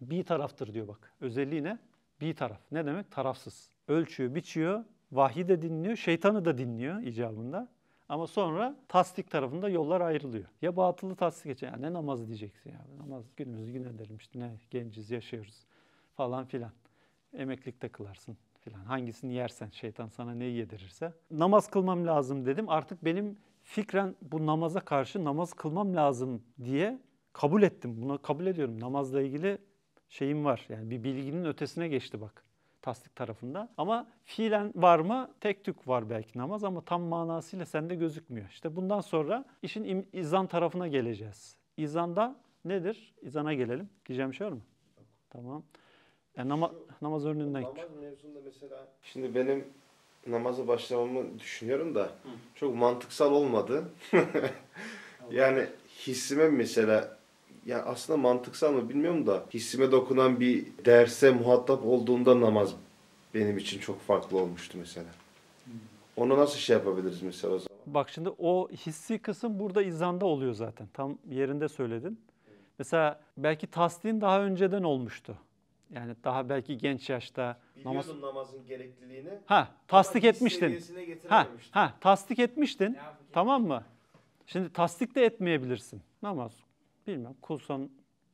Bir taraftır diyor bak. Özelliği ne? Bir taraf. Ne demek? Tarafsız. Ölçüyor, biçiyor, vahiyi de dinliyor, şeytanı da dinliyor icabında. Ama sonra tasdik tarafında yollar ayrılıyor. Ya batılı tasdik için yani ne namaz diyeceksin ya. Namaz günümüz gün edelim işte ne genciz yaşıyoruz falan filan. Emeklilikte kılarsın filan. Hangisini yersen şeytan sana neyi yedirirse. Namaz kılmam lazım dedim. Artık benim fikren bu namaza karşı namaz kılmam lazım diye kabul ettim. Bunu kabul ediyorum. Namazla ilgili şeyim var. Yani bir bilginin ötesine geçti bak tasdik tarafında. Ama fiilen var mı? Tek tük var belki namaz ama tam manasıyla sende gözükmüyor. İşte bundan sonra işin izan tarafına geleceğiz. İzanda nedir? İzana gelelim. Diyeceğim şey var mı? Tamam. E, nama, Şu, namaz örneğinden Namaz mevzunda mesela şimdi benim namaza başlamamı düşünüyorum da Hı. çok mantıksal olmadı. yani hissime mesela ya aslında mantıksal mı bilmiyorum da hissime dokunan bir derse muhatap olduğunda namaz benim için çok farklı olmuştu mesela. Hmm. Onu nasıl şey yapabiliriz mesela o zaman? Bak şimdi o hissi kısım burada izanda oluyor zaten. Tam yerinde söyledin. Mesela belki tasdiğin daha önceden olmuştu. Yani daha belki genç yaşta namaz... namazın gerekliliğini. Ha, tasdik etmiştin. Ha, ha, tasdik etmiştin. Tamam mı? Şimdi tasdik de etmeyebilirsin. Namaz bilmem kulsan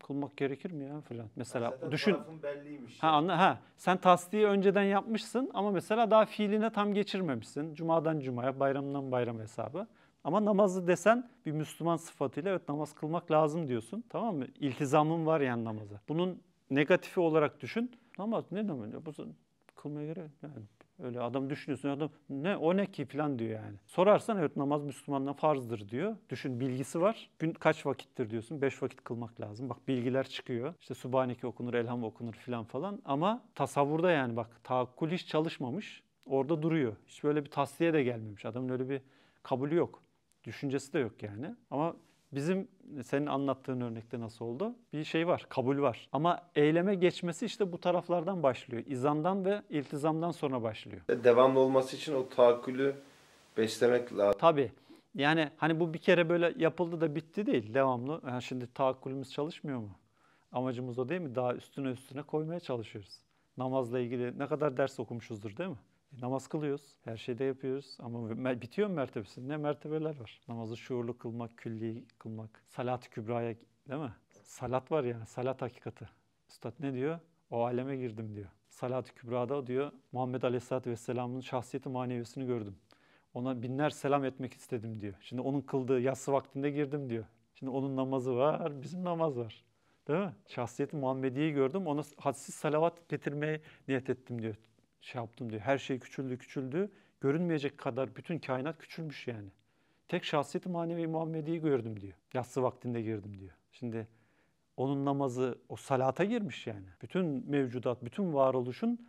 kılmak gerekir mi ya filan. Mesela Zaten düşün. belliymiş. Ha, anla, ha, sen tasdiği önceden yapmışsın ama mesela daha fiiline tam geçirmemişsin. Cumadan cumaya, bayramdan bayram hesabı. Ama namazı desen bir Müslüman sıfatıyla evet namaz kılmak lazım diyorsun. Tamam mı? İltizamın var yani namaza. Bunun negatifi olarak düşün. Namaz ne demek? Bu kılmaya gerek yani. Öyle adam düşünüyorsun adam ne o ne ki falan diyor yani. Sorarsan evet namaz Müslümandan farzdır diyor. Düşün bilgisi var. Gün kaç vakittir diyorsun? Beş vakit kılmak lazım. Bak bilgiler çıkıyor. İşte Subhaneke okunur, Elham okunur filan falan. Ama tasavvurda yani bak tahakkul hiç çalışmamış. Orada duruyor. Hiç böyle bir tasliye de gelmemiş. Adamın öyle bir kabulü yok. Düşüncesi de yok yani. Ama Bizim senin anlattığın örnekte nasıl oldu? Bir şey var, kabul var. Ama eyleme geçmesi işte bu taraflardan başlıyor. İzandan ve iltizamdan sonra başlıyor. E, devamlı olması için o taakkülü beslemek lazım. Tabii. Yani hani bu bir kere böyle yapıldı da bitti değil. Devamlı. Yani şimdi tahakkülümüz çalışmıyor mu? Amacımız o değil mi? Daha üstüne üstüne koymaya çalışıyoruz. Namazla ilgili ne kadar ders okumuşuzdur değil mi? Namaz kılıyoruz, her şeyde yapıyoruz ama bitiyor mu mertebesi? Ne mertebeler var? Namazı şuurlu kılmak, külli kılmak, salat-ı kübraya değil mi? Salat var yani, salat hakikati. Üstad ne diyor? O aleme girdim diyor. Salat-ı Kübra'da diyor Muhammed Aleyhisselatü Vesselam'ın şahsiyeti manevisini gördüm. Ona binler selam etmek istedim diyor. Şimdi onun kıldığı yatsı vaktinde girdim diyor. Şimdi onun namazı var, bizim namaz var. Değil mi? Şahsiyeti Muhammedi'yi gördüm, ona hadsiz salavat getirmeye niyet ettim diyor şey yaptım diyor. Her şey küçüldü küçüldü. Görünmeyecek kadar bütün kainat küçülmüş yani. Tek şahsiyeti manevi Muhammed'i gördüm diyor. Yatsı vaktinde girdim diyor. Şimdi onun namazı o salata girmiş yani. Bütün mevcudat, bütün varoluşun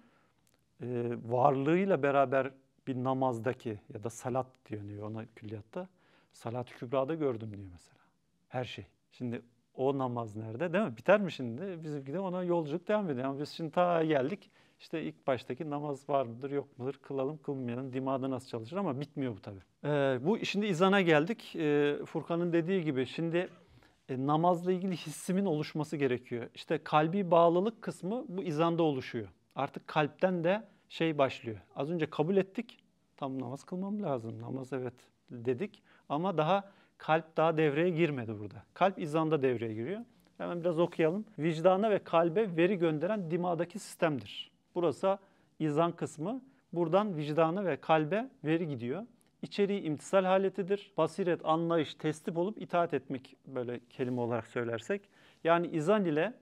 e, varlığıyla beraber bir namazdaki ya da salat diyor, diyor ona külliyatta. Salat-ı Kübra'da gördüm diyor mesela. Her şey. Şimdi o namaz nerede değil mi? Biter mi şimdi? Bizimki de ona yolculuk devam ediyor. Ama biz şimdi ta geldik. İşte ilk baştaki namaz var mıdır yok mudur kılalım kılmayalım dimada nasıl çalışır ama bitmiyor bu tabii. Ee, bu şimdi izana geldik. Ee, Furkan'ın dediği gibi şimdi e, namazla ilgili hissimin oluşması gerekiyor. İşte kalbi bağlılık kısmı bu izanda oluşuyor. Artık kalpten de şey başlıyor. Az önce kabul ettik. Tam namaz kılmam lazım. Namaz evet dedik ama daha kalp daha devreye girmedi burada. Kalp izanda devreye giriyor. Hemen biraz okuyalım. Vicdana ve kalbe veri gönderen dimadaki sistemdir. Burası izan kısmı. Buradan vicdanı ve kalbe veri gidiyor. İçeriği imtisal haletidir. Basiret, anlayış, teslim olup itaat etmek böyle kelime olarak söylersek. Yani izan ile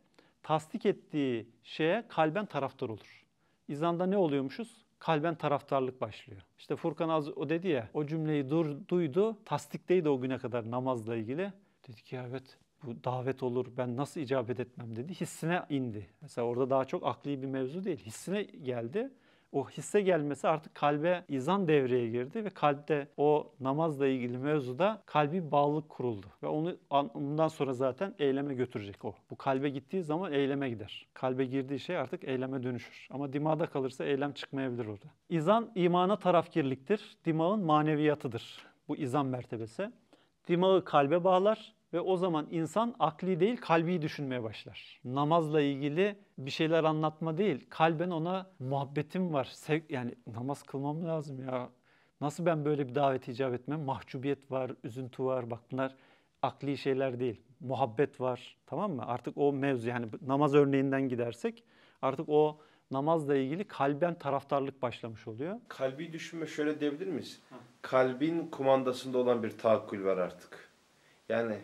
tasdik ettiği şeye kalben taraftar olur. İzanda ne oluyormuşuz? Kalben taraftarlık başlıyor. İşte Furkan az o dedi ya, o cümleyi dur, duydu, tasdikteydi o güne kadar namazla ilgili. Dedi ki evet bu davet olur ben nasıl icabet etmem dedi. Hissine indi. Mesela orada daha çok akli bir mevzu değil. Hissine geldi. O hisse gelmesi artık kalbe izan devreye girdi ve kalpte o namazla ilgili mevzuda kalbi bağlılık kuruldu. Ve onu ondan sonra zaten eyleme götürecek o. Bu kalbe gittiği zaman eyleme gider. Kalbe girdiği şey artık eyleme dönüşür. Ama dimağda kalırsa eylem çıkmayabilir orada. İzan imana tarafkirliktir. Dimağın maneviyatıdır. Bu izan mertebesi. Dimağı kalbe bağlar, ve o zaman insan akli değil kalbi düşünmeye başlar. Namazla ilgili bir şeyler anlatma değil, kalben ona muhabbetim var. Sev yani namaz kılmam lazım ya. Nasıl ben böyle bir davet icap etmem? Mahcubiyet var, üzüntü var. Bak bunlar akli şeyler değil. Muhabbet var. Tamam mı? Artık o mevzu yani namaz örneğinden gidersek artık o namazla ilgili kalben taraftarlık başlamış oluyor. Kalbi düşünme şöyle diyebilir miyiz? Kalbin kumandasında olan bir tahakkül var artık. Yani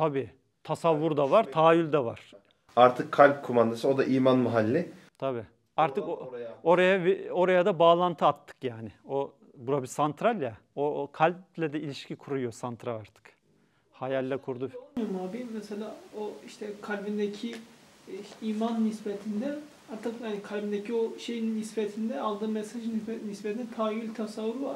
Tabii. Tasavvur da var, tahayyül de var. Artık kalp kumandası o da iman mahalli. Tabii. Artık oraya. oraya oraya da bağlantı attık yani. O bura bir santral ya. O, o kalple de ilişki kuruyor santral artık. Hayalle kurdu. Olmuyor mu abi? Mesela o işte kalbindeki e, iman nispetinde artık yani kalbindeki o şeyin nispetinde aldığı mesajın nispetinde tahayyül, tasavvur ve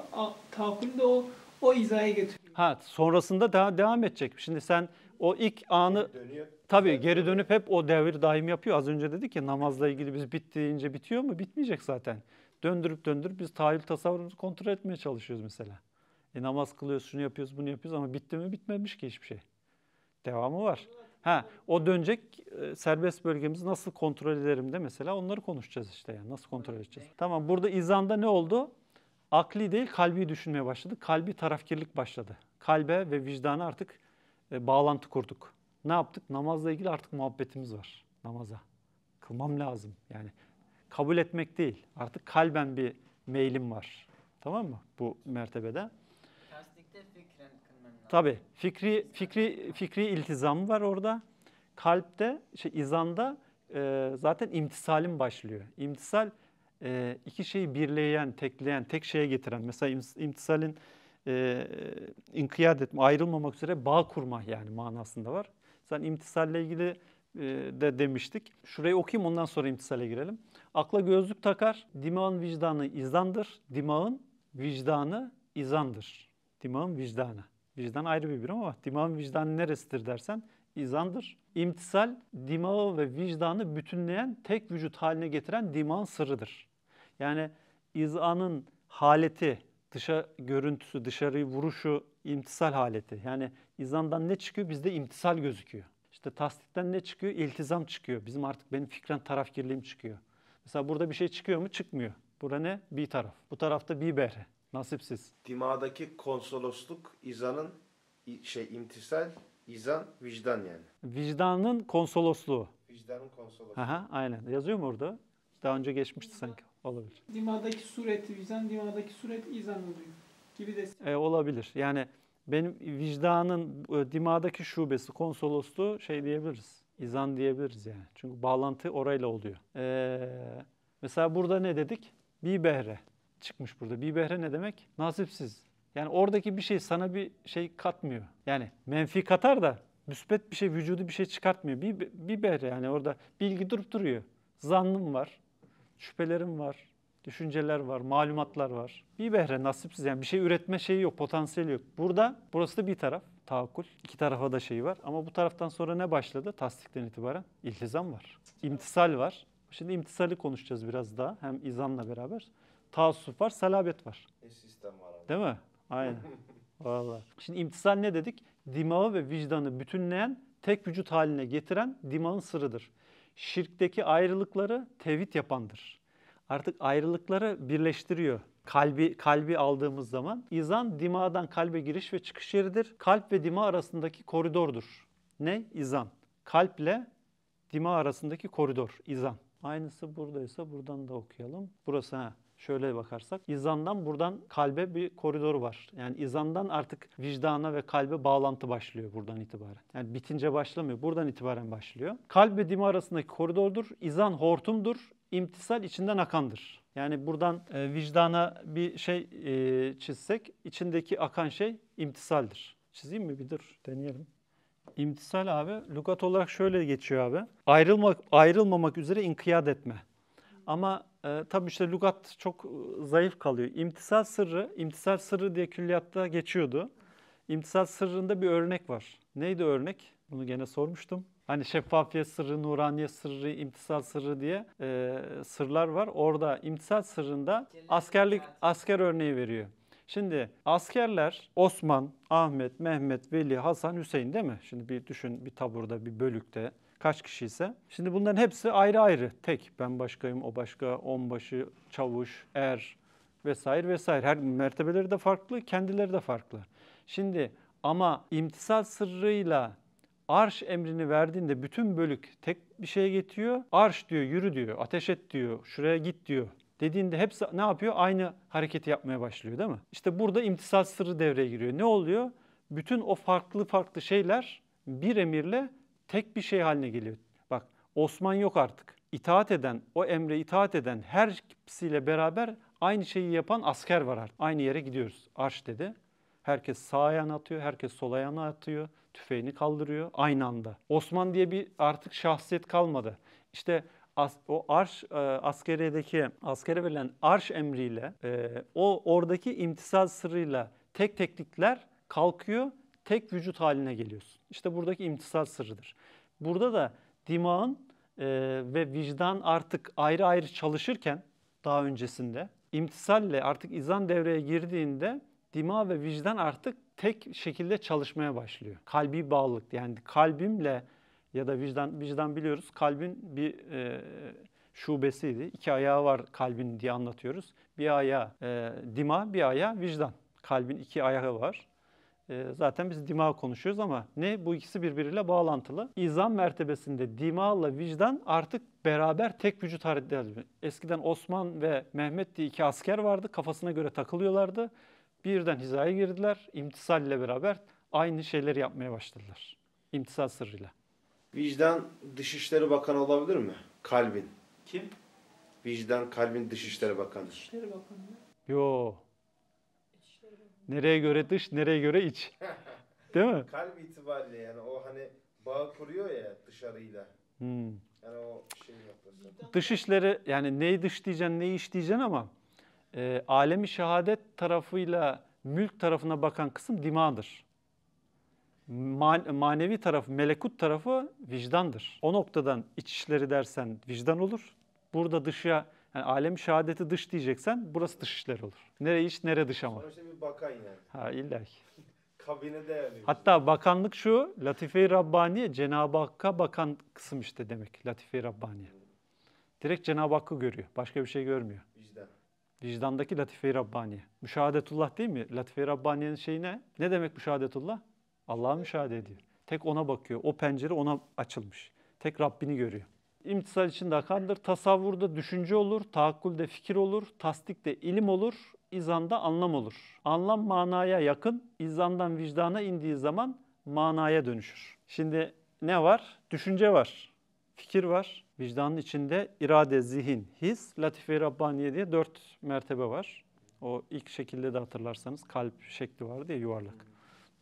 tahakkül de o, o izaya getiriyor. Ha sonrasında daha devam edecek. Şimdi sen o ilk anı dönüyor. tabii geri dönüp hep o devir daim yapıyor. Az önce dedi ki namazla ilgili biz bittiğince bitiyor mu? Bitmeyecek zaten. Döndürüp döndürüp biz tahil tasavvurumuzu kontrol etmeye çalışıyoruz mesela. E, namaz kılıyoruz, şunu yapıyoruz, bunu yapıyoruz ama bitti mi bitmemiş ki hiçbir şey. Devamı var. Ha, o dönecek e, serbest bölgemizi nasıl kontrol ederim de mesela onları konuşacağız işte yani. Nasıl kontrol edeceğiz? Tamam burada izanda ne oldu? Akli değil kalbi düşünmeye başladı. Kalbi tarafkirlik başladı. Kalbe ve vicdanı artık e, bağlantı kurduk. Ne yaptık? Namazla ilgili artık muhabbetimiz var. Namaza. Kılmam lazım. Yani kabul etmek değil. Artık kalben bir meylim var. Tamam mı? Bu mertebede. Tasdikte fikren kılman lazım. Tabii. Fikri, fikri, fikri iltizam var orada. Kalpte, şey, izanda e, zaten imtisalim başlıyor. İmtisal e, iki şeyi birleyen, tekleyen, tek şeye getiren. Mesela imtisalin e, inkiyat etme, ayrılmamak üzere bağ kurma yani manasında var. Sen imtisalle ilgili de demiştik. Şurayı okuyayım ondan sonra imtisale girelim. Akla gözlük takar, dimağın vicdanı izandır, dimağın vicdanı izandır. Dimağın vicdanı. Vicdan ayrı bir birim ama dimağın vicdanı neresidir dersen izandır. İmtisal, dimağı ve vicdanı bütünleyen, tek vücut haline getiren dimağın sırrıdır. Yani izanın haleti, dışa görüntüsü, dışarıyı vuruşu imtisal haleti. Yani izandan ne çıkıyor bizde imtisal gözüküyor. İşte tasdikten ne çıkıyor? İltizam çıkıyor. Bizim artık benim fikren tarafkirliğim çıkıyor. Mesela burada bir şey çıkıyor mu? Çıkmıyor. Burada ne? Bir taraf. Bu tarafta bir bere. Nasipsiz. Dima'daki konsolosluk izanın şey imtisal, izan vicdan yani. Vicdanın konsolosluğu. Vicdanın konsolosluğu. Aha, aynen. Yazıyor mu orada? Daha önce geçmişti sanki. Olabilir. Dima'daki sureti vicdan, Dima'daki suret izan oluyor gibi desin. E, olabilir. Yani benim vicdanın e, Dima'daki şubesi, konsolosluğu şey diyebiliriz. İzan diyebiliriz yani. Çünkü bağlantı orayla oluyor. E, mesela burada ne dedik? Bir behre çıkmış burada. Bir behre ne demek? Nasipsiz. Yani oradaki bir şey sana bir şey katmıyor. Yani menfi katar da müspet bir şey, vücudu bir şey çıkartmıyor. Bir, bir behre yani orada bilgi durup duruyor. Zannım var, şüphelerim var, düşünceler var, malumatlar var. Bir behre nasipsiz yani bir şey üretme şeyi yok, potansiyeli yok. Burada burası da bir taraf tahakkul. İki tarafa da şeyi var. Ama bu taraftan sonra ne başladı? Tasdikten itibaren iltizam var. İmtisal var. Şimdi imtisali konuşacağız biraz daha. Hem izanla beraber. Taassuf var, salabet var. E sistem var abi. Değil mi? Aynen. Valla. Şimdi imtisal ne dedik? Dimağı ve vicdanı bütünleyen, tek vücut haline getiren dimağın sırrıdır şirkteki ayrılıkları tevhid yapandır. Artık ayrılıkları birleştiriyor. Kalbi, kalbi aldığımız zaman izan dimadan kalbe giriş ve çıkış yeridir. Kalp ve dima arasındaki koridordur. Ne? İzan. Kalple dima arasındaki koridor, izan. Aynısı buradaysa buradan da okuyalım. Burası ha şöyle bakarsak izandan buradan kalbe bir koridor var. Yani izandan artık vicdana ve kalbe bağlantı başlıyor buradan itibaren. Yani bitince başlamıyor. Buradan itibaren başlıyor. Kalp ve dimi arasındaki koridordur. İzan hortumdur. İmtisal içinden akandır. Yani buradan e, vicdana bir şey e, çizsek içindeki akan şey imtisaldir. Çizeyim mi bir dur deneyelim. İmtisal abi lügat olarak şöyle geçiyor abi. Ayrılmak ayrılmamak üzere inkiyat etme. Ama e, tabii işte lügat çok e, zayıf kalıyor. İmtisal sırrı, imtisal sırrı diye külliyatta geçiyordu. İmtisal sırrında bir örnek var. Neydi örnek? Bunu gene sormuştum. Hani şeffafiyet sırrı, nuraniye sırrı, imtisal sırrı diye e, sırlar var. Orada imtisal sırrında askerlik asker örneği veriyor. Şimdi askerler Osman, Ahmet, Mehmet, Veli, Hasan, Hüseyin değil mi? Şimdi bir düşün bir taburda, bir bölükte kaç kişi ise. Şimdi bunların hepsi ayrı ayrı. Tek ben başkayım, o başka, onbaşı, çavuş, er vesaire vesaire. Her mertebeleri de farklı, kendileri de farklı. Şimdi ama imtisal sırrıyla arş emrini verdiğinde bütün bölük tek bir şeye getiriyor. Arş diyor, yürü diyor, ateş et diyor, şuraya git diyor dediğinde hepsi ne yapıyor? Aynı hareketi yapmaya başlıyor değil mi? İşte burada imtisal sırrı devreye giriyor. Ne oluyor? Bütün o farklı farklı şeyler bir emirle tek bir şey haline geliyor. Bak Osman yok artık. İtaat eden, o emre itaat eden herkesiyle beraber aynı şeyi yapan asker var artık. Aynı yere gidiyoruz. Arş dedi. Herkes sağ ayağını atıyor, herkes sol ayağını atıyor, tüfeğini kaldırıyor aynı anda. Osman diye bir artık şahsiyet kalmadı. İşte as, o arş e, askeriyedeki askere verilen arş emriyle e, o oradaki imtisal sırrıyla tek teknikler kalkıyor, tek vücut haline geliyorsun. İşte buradaki imtisal sırrıdır. Burada da dimağın e, ve vicdan artık ayrı ayrı çalışırken daha öncesinde imtisalle artık izan devreye girdiğinde dimağ ve vicdan artık tek şekilde çalışmaya başlıyor. Kalbi bağlılık yani kalbimle ya da vicdan vicdan biliyoruz kalbin bir e, şubesiydi. İki ayağı var kalbin diye anlatıyoruz. Bir ayağı e, dima, bir ayağı vicdan. Kalbin iki ayağı var. Ee, zaten biz dima konuşuyoruz ama ne bu ikisi birbiriyle bağlantılı. İzam mertebesinde dimağla vicdan artık beraber tek vücut hareketleri. Eskiden Osman ve Mehmet diye iki asker vardı. Kafasına göre takılıyorlardı. Birden hizaya girdiler. İmtisal ile beraber aynı şeyleri yapmaya başladılar. İmtisal sırrıyla. Vicdan Dışişleri Bakanı olabilir mi? Kalbin. Kim? Vicdan Kalbin Dışişleri Bakanı. Dışişleri Bakanı. Yo. Nereye göre dış, nereye göre iç. Değil mi? Kalp itibariyle yani o hani bağ kuruyor ya dışarıyla. Hmm. Yani o şey noktası. Dış işleri yani neyi dış diyeceksin, neyi iç diyeceksin ama e, alemi şehadet tarafıyla mülk tarafına bakan kısım dimağdır. Man manevi tarafı, melekut tarafı vicdandır. O noktadan iç işleri dersen vicdan olur. Burada dışa yani alem şehadeti dış diyeceksen burası dış işler olur. Nere iç nere dış ama. Sonuçta bir bakan yani. Ha illa ki. Kabinede yani. Hatta bakanlık şu Latife-i Rabbaniye Cenab-ı Hakk'a bakan kısım işte demek Latife-i Rabbaniye. Direkt Cenab-ı Hakk'ı görüyor. Başka bir şey görmüyor. Vicdan. Vicdandaki Latife-i Rabbaniye. Müşahadetullah değil mi? Latife-i Rabbaniye'nin şeyi ne? Ne demek müşahadetullah? Allah'a müşahede ediyor. Tek ona bakıyor. O pencere ona açılmış. Tek Rabbini görüyor imtisal içinde akandır. Tasavvurda düşünce olur, tahakkulde fikir olur, tasdikte ilim olur, izanda anlam olur. Anlam manaya yakın, izandan vicdana indiği zaman manaya dönüşür. Şimdi ne var? Düşünce var, fikir var. Vicdanın içinde irade, zihin, his, latife-i Rabbaniye diye dört mertebe var. O ilk şekilde de hatırlarsanız kalp şekli vardı ya yuvarlak.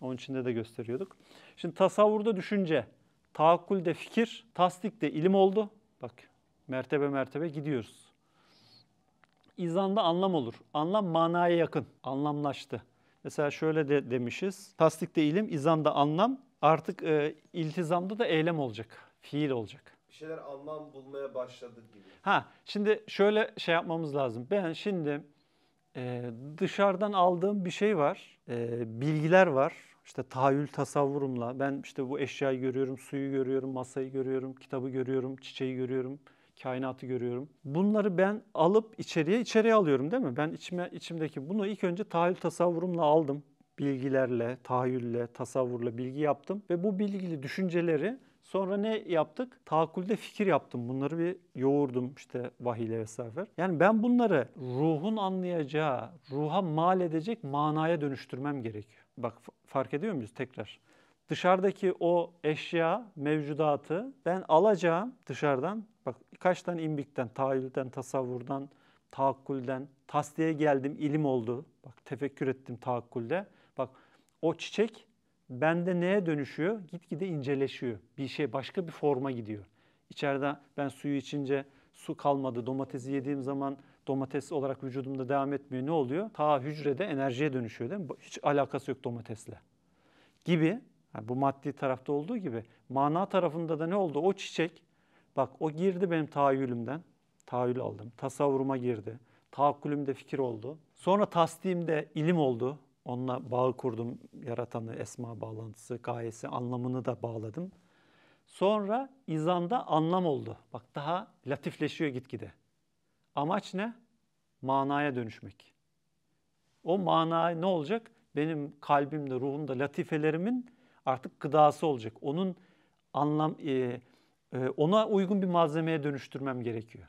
Onun içinde de gösteriyorduk. Şimdi tasavvurda düşünce, Taakkul de fikir, de ilim oldu. Bak mertebe mertebe gidiyoruz. İzanda anlam olur. Anlam manaya yakın. Anlamlaştı. Mesela şöyle de demişiz. de ilim, izanda anlam. Artık e, iltizamda da eylem olacak. Fiil olacak. Bir şeyler anlam bulmaya başladık gibi. Ha, şimdi şöyle şey yapmamız lazım. Ben şimdi e, dışarıdan aldığım bir şey var. E, bilgiler var işte tahayyül tasavvurumla ben işte bu eşyayı görüyorum, suyu görüyorum, masayı görüyorum, kitabı görüyorum, çiçeği görüyorum, kainatı görüyorum. Bunları ben alıp içeriye içeriye alıyorum değil mi? Ben içime içimdeki bunu ilk önce tahayyül tasavvurumla aldım. Bilgilerle, tahayyülle, tasavvurla bilgi yaptım ve bu bilgili düşünceleri Sonra ne yaptık? Takulde fikir yaptım. Bunları bir yoğurdum işte vahile vesaire. Yani ben bunları ruhun anlayacağı, ruha mal edecek manaya dönüştürmem gerekiyor bak fark ediyor muyuz tekrar? Dışarıdaki o eşya, mevcudatı ben alacağım dışarıdan. Bak kaç tane imbikten, tahayyülden, tasavvurdan, tahakkulden, tasdiye geldim, ilim oldu. Bak tefekkür ettim tahakkulde. Bak o çiçek bende neye dönüşüyor? Gitgide inceleşiyor. Bir şey başka bir forma gidiyor. İçeride ben suyu içince su kalmadı. Domatesi yediğim zaman domates olarak vücudumda devam etmiyor. Ne oluyor? Ta hücrede enerjiye dönüşüyor değil mi? Hiç alakası yok domatesle. Gibi yani bu maddi tarafta olduğu gibi mana tarafında da ne oldu? O çiçek bak o girdi benim tahayyülümden. Tahayyül aldım. Tasavvuruma girdi. Tahakkülümde fikir oldu. Sonra tasdiğimde ilim oldu. Onunla bağ kurdum. Yaratanı, esma bağlantısı, gayesi, anlamını da bağladım. Sonra izanda anlam oldu. Bak daha latifleşiyor gitgide. Amaç ne? Manaya dönüşmek. O mana ne olacak? Benim kalbimde, ruhumda latifelerimin artık gıdası olacak. Onun anlam e, e, ona uygun bir malzemeye dönüştürmem gerekiyor.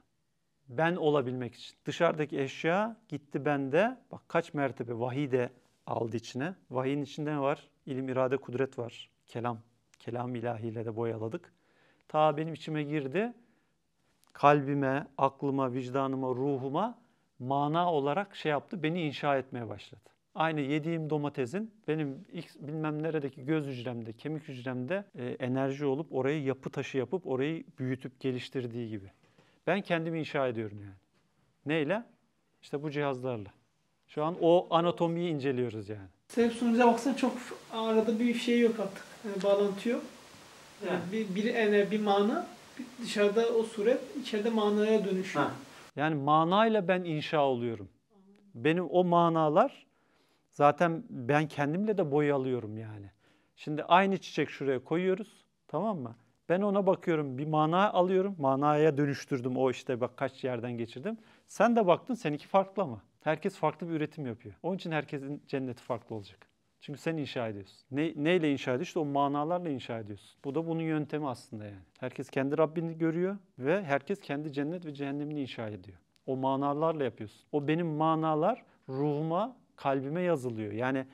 Ben olabilmek için. Dışarıdaki eşya gitti bende. Bak kaç mertebe vahiy de aldı içine. Vahiyin içinde ne var? İlim, irade, kudret var. Kelam. Kelam ilahiyle de boyaladık. Ta benim içime girdi kalbime, aklıma, vicdanıma, ruhuma mana olarak şey yaptı, beni inşa etmeye başladı. Aynı yediğim domatesin benim ilk bilmem neredeki göz hücremde, kemik hücremde e, enerji olup orayı yapı taşı yapıp orayı büyütüp geliştirdiği gibi. Ben kendimi inşa ediyorum yani. Neyle? İşte bu cihazlarla. Şu an o anatomiyi inceliyoruz yani. Sebep sonuca baksana çok arada bir şey yok artık. Yani bağlantı yok. Yani, yani. Bir, bir, bir mana dışarıda o suret içeride manaya dönüşüyor. Ha. Yani manayla ben inşa oluyorum. Benim o manalar zaten ben kendimle de boyalıyorum yani. Şimdi aynı çiçek şuraya koyuyoruz tamam mı? Ben ona bakıyorum bir mana alıyorum. Manaya dönüştürdüm o işte bak kaç yerden geçirdim. Sen de baktın seninki farklı ama. Herkes farklı bir üretim yapıyor. Onun için herkesin cenneti farklı olacak. Çünkü sen inşa ediyorsun. Ne, neyle inşa ediyorsun? İşte o manalarla inşa ediyorsun. Bu da bunun yöntemi aslında yani. Herkes kendi Rabbini görüyor ve herkes kendi cennet ve cehennemini inşa ediyor. O manalarla yapıyorsun. O benim manalar ruhuma, kalbime yazılıyor. Yani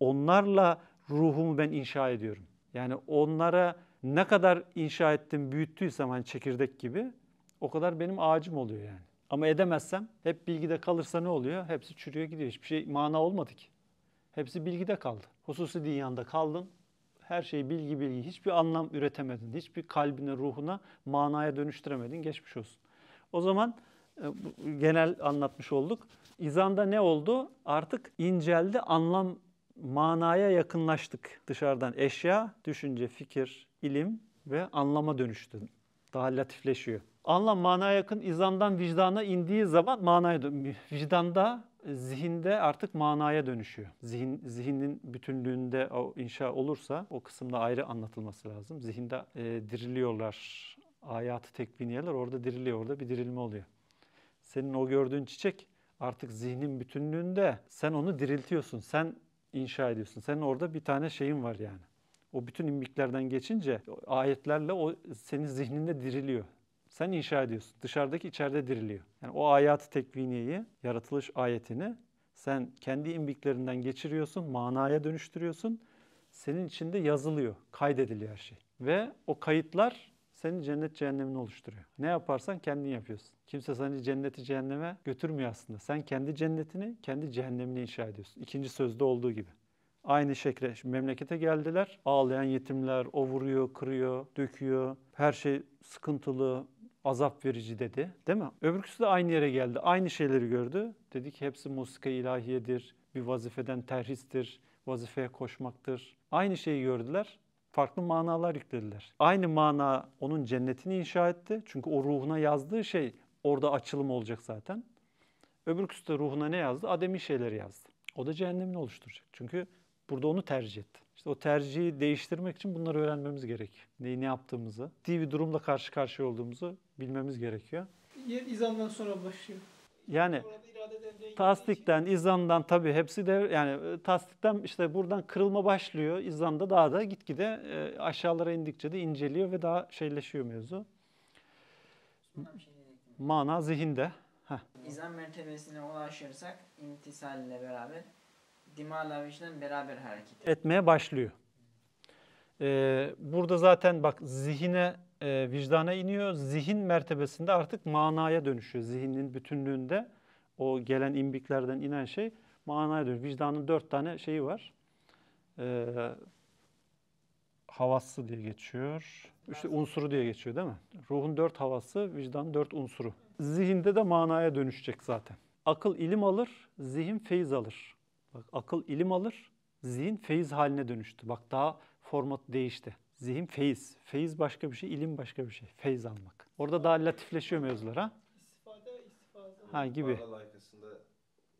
onlarla ruhumu ben inşa ediyorum. Yani onlara ne kadar inşa ettim, büyüttüysem hani çekirdek gibi o kadar benim ağacım oluyor yani. Ama edemezsem hep bilgide kalırsa ne oluyor? Hepsi çürüyor gidiyor. Hiçbir şey mana olmadı ki. Hepsi bilgide kaldı. Hususi dünyanda kaldın. Her şeyi bilgi bilgi. Hiçbir anlam üretemedin. Hiçbir kalbine, ruhuna, manaya dönüştüremedin. Geçmiş olsun. O zaman e, genel anlatmış olduk. İzanda ne oldu? Artık inceldi, anlam, manaya yakınlaştık dışarıdan. Eşya, düşünce, fikir, ilim ve anlama dönüştü. Daha latifleşiyor anlam manaya yakın izamdan vicdana indiği zaman manaya vicdanda e, zihinde artık manaya dönüşüyor. Zihin zihnin bütünlüğünde o inşa olursa o kısımda ayrı anlatılması lazım. Zihinde e, diriliyorlar. Hayatı tekviniyeler orada diriliyor. Orada bir dirilme oluyor. Senin o gördüğün çiçek artık zihnin bütünlüğünde sen onu diriltiyorsun. Sen inşa ediyorsun. Senin orada bir tane şeyin var yani. O bütün imbiklerden geçince ayetlerle o senin zihninde diriliyor sen inşa ediyorsun. Dışarıdaki içeride diriliyor. Yani o ayat tekviniyeyi, yaratılış ayetini sen kendi imbiklerinden geçiriyorsun, manaya dönüştürüyorsun. Senin içinde yazılıyor, kaydediliyor her şey. Ve o kayıtlar senin cennet cehennemini oluşturuyor. Ne yaparsan kendin yapıyorsun. Kimse seni cenneti cehenneme götürmüyor aslında. Sen kendi cennetini, kendi cehennemini inşa ediyorsun. İkinci sözde olduğu gibi. Aynı şekilde memlekete geldiler. Ağlayan yetimler, o vuruyor, kırıyor, döküyor. Her şey sıkıntılı, azap verici dedi. Değil mi? Öbürküsü de aynı yere geldi. Aynı şeyleri gördü. Dedi ki hepsi musika ilahiyedir. Bir vazifeden terhistir. Vazifeye koşmaktır. Aynı şeyi gördüler. Farklı manalar yüklediler. Aynı mana onun cennetini inşa etti. Çünkü o ruhuna yazdığı şey orada açılım olacak zaten. Öbürküsü de ruhuna ne yazdı? Ademi şeyleri yazdı. O da cehennemini oluşturacak. Çünkü burada onu tercih etti. İşte o tercihi değiştirmek için bunları öğrenmemiz gerek. Neyi ne yaptığımızı, diye bir durumla karşı karşıya olduğumuzu bilmemiz gerekiyor. Yer izandan sonra başlıyor. Yani tasdikten, izandan tabii hepsi de yani e, tasdikten işte buradan kırılma başlıyor. İzanda daha da gitgide e, aşağılara indikçe de inceliyor ve daha şeyleşiyor mevzu. Mana zihinde. Heh. İzan mertebesine ulaşırsak imtisalle beraber dimağla vicdan beraber hareket etmeye başlıyor. Ee, burada zaten bak zihine, e, vicdana iniyor. Zihin mertebesinde artık manaya dönüşüyor. Zihnin bütünlüğünde o gelen imbiklerden inen şey manaya dönüyor. Vicdanın dört tane şeyi var. Ee, havası diye geçiyor. İşte unsuru diye geçiyor değil mi? Ruhun dört havası, vicdanın dört unsuru. Zihinde de manaya dönüşecek zaten. Akıl ilim alır, zihin feyiz alır. Bak akıl ilim alır, zihin feyiz haline dönüştü. Bak daha format değişti. Zihin feyiz. Feyiz başka bir şey, ilim başka bir şey. Feyiz almak. Orada daha latifleşiyor mevzular ha. İstifade, istifade. Ha gibi.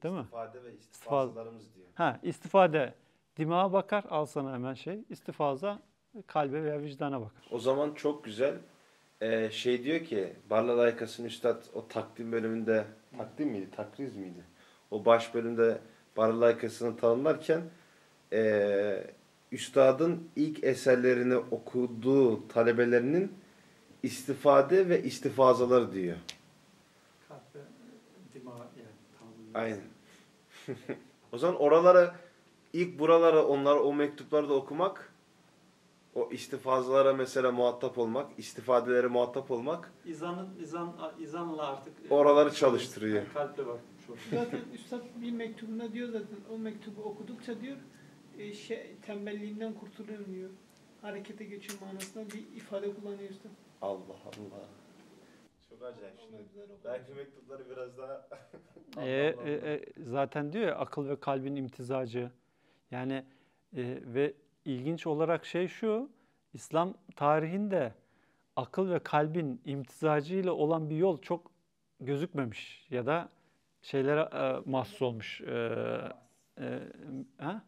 Değil mi? İstifade ve istifazalarımız diyor. Ha istifade dimağa bakar, al sana hemen şey. İstifaza kalbe veya vicdana bakar. O zaman çok güzel. Ee, şey diyor ki Barla Laikası'nın üstad o takdim bölümünde takdim miydi, takriz miydi? O baş bölümde Baralaykasını tanımlarken e, üstadın ilk eserlerini okuduğu talebelerinin istifade ve istifazaları diyor. Kalp Aynen. o zaman oralara ilk buralara onlar o mektupları da okumak o istifazlara mesela muhatap olmak, istifadelere muhatap olmak izanın izan izanla artık e, oraları çalıştırıyor. Yani kalple bak. Zaten Üstad bir mektubunda diyor zaten o mektubu okudukça diyor e, şey, tembelliğinden kurtuluyor diyor. Harekete geçiyor manasında bir ifade kullanıyor Üstad. Allah Allah. Çok acayip şimdi. Belki mektupları biraz daha... e, e, e, zaten diyor ya akıl ve kalbin imtizacı. Yani e, ve ilginç olarak şey şu, İslam tarihinde akıl ve kalbin imtizacı ile olan bir yol çok gözükmemiş ya da şeylere e, mahsus olmuş. E, e, ha?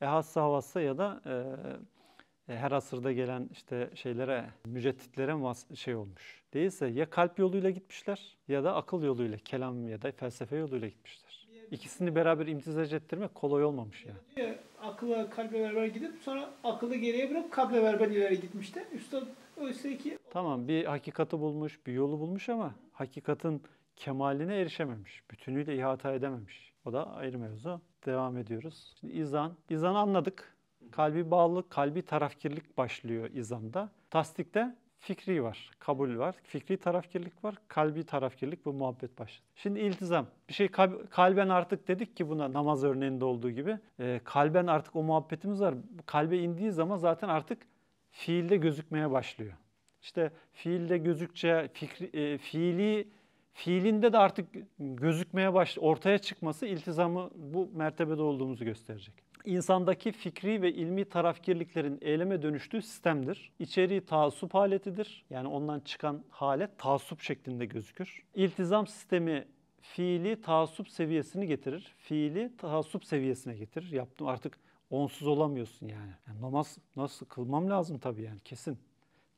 E, havası ya da e, e, her asırda gelen işte şeylere, mücedditlere şey olmuş. Değilse ya kalp yoluyla gitmişler ya da akıl yoluyla, kelam ya da felsefe yoluyla gitmişler. İkisini beraber imtizac ettirmek kolay olmamış yani. Ya, akıla, kalbe beraber gidip sonra akıllı geriye bırak kalbe beraber ileri gitmişler. Üstad oysa ki... Tamam bir hakikati bulmuş, bir yolu bulmuş ama hakikatin kemaline erişememiş. Bütünüyle ihata edememiş. O da ayrı mevzu. Devam ediyoruz. Şimdi izan. İzanı anladık. Kalbi bağlılık, kalbi tarafkirlik başlıyor izanda. Tasdikte fikri var, kabul var. Fikri tarafkirlik var, kalbi tarafkirlik bu muhabbet başladı. Şimdi iltizam. Bir şey kalben artık dedik ki buna namaz örneğinde olduğu gibi. E, kalben artık o muhabbetimiz var. Kalbe indiği zaman zaten artık fiilde gözükmeye başlıyor. İşte fiilde gözükçe fikri, e, fiili fiilinde de artık gözükmeye baş ortaya çıkması iltizamı bu mertebede olduğumuzu gösterecek. İnsandaki fikri ve ilmi tarafkirliklerin eyleme dönüştüğü sistemdir. İçeriği taassup haletidir. Yani ondan çıkan hale taassup şeklinde gözükür. İltizam sistemi fiili taassup seviyesini getirir. Fiili taassup seviyesine getirir. Yaptım artık onsuz olamıyorsun yani. yani namaz nasıl kılmam lazım tabii yani kesin.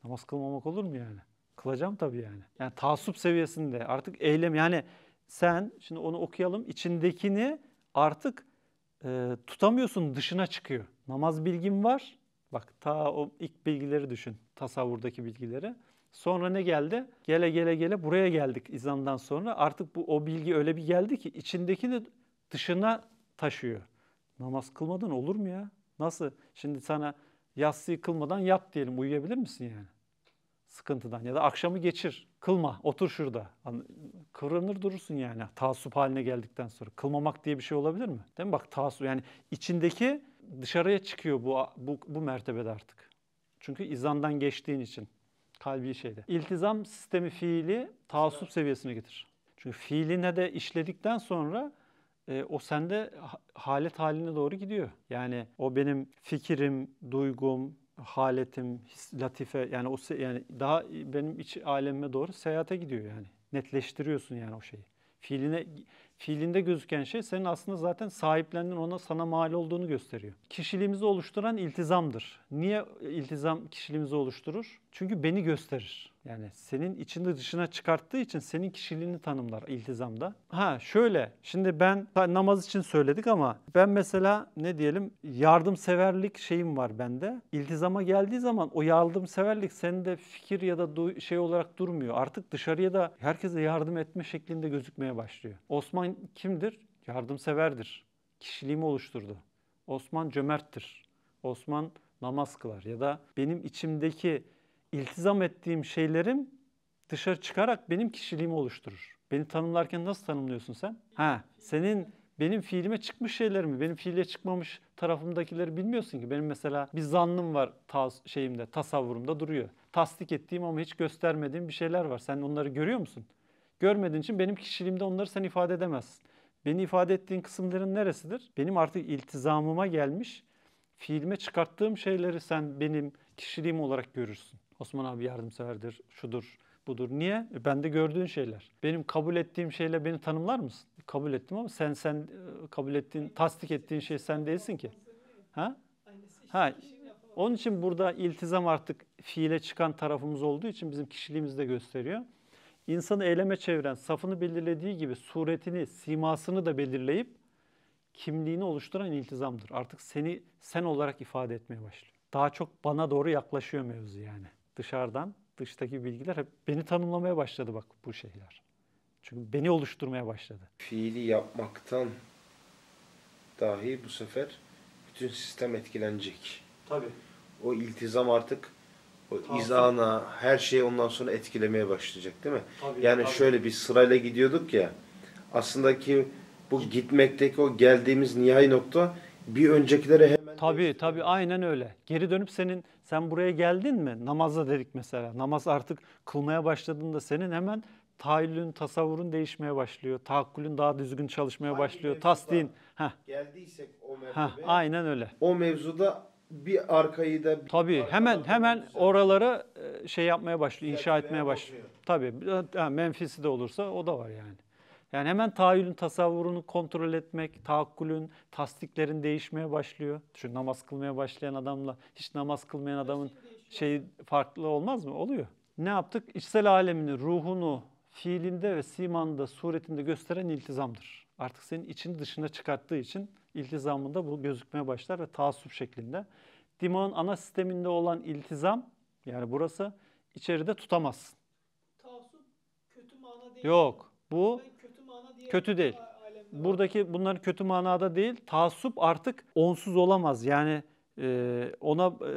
Namaz kılmamak olur mu yani? Kılacağım tabii yani. Yani taassup seviyesinde artık eylem yani sen şimdi onu okuyalım içindekini artık e, tutamıyorsun dışına çıkıyor. Namaz bilgim var. Bak ta o ilk bilgileri düşün. Tasavvurdaki bilgileri. Sonra ne geldi? Gele gele gele buraya geldik izandan sonra. Artık bu o bilgi öyle bir geldi ki içindekini dışına taşıyor. Namaz kılmadan olur mu ya? Nasıl? Şimdi sana yastığı kılmadan yat diyelim. Uyuyabilir misin yani? sıkıntıdan ya da akşamı geçir. Kılma, otur şurada. Kıvranır durursun yani taassup haline geldikten sonra. Kılmamak diye bir şey olabilir mi? Değil mi? Bak taassup yani içindeki dışarıya çıkıyor bu, bu, bu mertebede artık. Çünkü izandan geçtiğin için kalbi şeyde. İltizam sistemi fiili taassup seviyesine getir. Çünkü fiiline de işledikten sonra e, o sende halet haline doğru gidiyor. Yani o benim fikrim, duygum, haletim, his, latife yani o yani daha benim iç alemime doğru seyahate gidiyor yani. Netleştiriyorsun yani o şeyi. Fiiline fiilinde gözüken şey senin aslında zaten sahiplendin ona sana mal olduğunu gösteriyor. Kişiliğimizi oluşturan iltizamdır. Niye iltizam kişiliğimizi oluşturur? Çünkü beni gösterir. Yani senin içinde dışına çıkarttığı için senin kişiliğini tanımlar iltizamda. Ha şöyle şimdi ben namaz için söyledik ama ben mesela ne diyelim yardımseverlik şeyim var bende. İltizama geldiği zaman o yardımseverlik sende fikir ya da şey olarak durmuyor. Artık dışarıya da herkese yardım etme şeklinde gözükmeye başlıyor. Osman kimdir? Yardımseverdir. Kişiliğimi oluşturdu. Osman cömerttir. Osman namaz kılar ya da benim içimdeki iltizam ettiğim şeylerim dışarı çıkarak benim kişiliğimi oluşturur. Beni tanımlarken nasıl tanımlıyorsun sen? Ha, senin benim fiilime çıkmış şeyler mi? Benim fiile çıkmamış tarafımdakileri bilmiyorsun ki. Benim mesela bir zannım var tas şeyimde, tasavvurumda duruyor. Tasdik ettiğim ama hiç göstermediğim bir şeyler var. Sen onları görüyor musun? Görmediğin için benim kişiliğimde onları sen ifade edemezsin. Beni ifade ettiğin kısımların neresidir? Benim artık iltizamıma gelmiş, fiilime çıkarttığım şeyleri sen benim kişiliğim olarak görürsün. Osman abi yardımseverdir, şudur, budur. Niye? E ben de gördüğün şeyler. Benim kabul ettiğim şeyle beni tanımlar mısın? Kabul ettim ama sen sen e, kabul ettiğin, tasdik ettiğin şey sen değilsin ki. Ha? Ha. Onun için burada iltizam artık fiile çıkan tarafımız olduğu için bizim kişiliğimizi de gösteriyor. İnsanı eyleme çeviren safını belirlediği gibi suretini, simasını da belirleyip kimliğini oluşturan iltizamdır. Artık seni sen olarak ifade etmeye başlıyor. Daha çok bana doğru yaklaşıyor mevzu yani dışarıdan, dıştaki bilgiler hep beni tanımlamaya başladı bak bu şeyler. Çünkü beni oluşturmaya başladı. Fiili yapmaktan dahi bu sefer bütün sistem etkilenecek. Tabii. O iltizam artık o tabii. izana, her şeyi ondan sonra etkilemeye başlayacak değil mi? Tabii, yani tabii. şöyle bir sırayla gidiyorduk ya. Aslında ki bu gitmekteki o geldiğimiz nihai nokta bir öncekilere hep. Tabii tabii aynen öyle. Geri dönüp senin sen buraya geldin mi? namaza dedik mesela. Namaz artık kılmaya başladığında senin hemen tahayyülün, tasavvurun değişmeye başlıyor. Tahakkülün daha düzgün çalışmaya Hangi başlıyor. Tasdiğin. Heh. Geldiysek o mertebeye. aynen öyle. O mevzuda bir arkayı da bir Tabii hemen hemen oralara e, şey yapmaya başlıyor, inşa etmeye başlıyor. Tabii menfisi de olursa o da var yani. Yani hemen tahayyülün tasavvurunu kontrol etmek, tahakkülün tasdiklerin değişmeye başlıyor. Şu namaz kılmaya başlayan adamla hiç namaz kılmayan şey adamın şeyi farklı olmaz mı? Oluyor. Ne yaptık? İçsel alemini, ruhunu fiilinde ve simanda, suretinde gösteren iltizamdır. Artık senin için dışına çıkarttığı için iltizamında bu gözükmeye başlar ve taassup şeklinde. Dimağın ana sisteminde olan iltizam, yani burası, içeride tutamazsın. Taassup kötü mana değil. Yok. Bu kötü değil. Buradaki bunların kötü manada değil. Taassup artık onsuz olamaz. Yani e, ona e,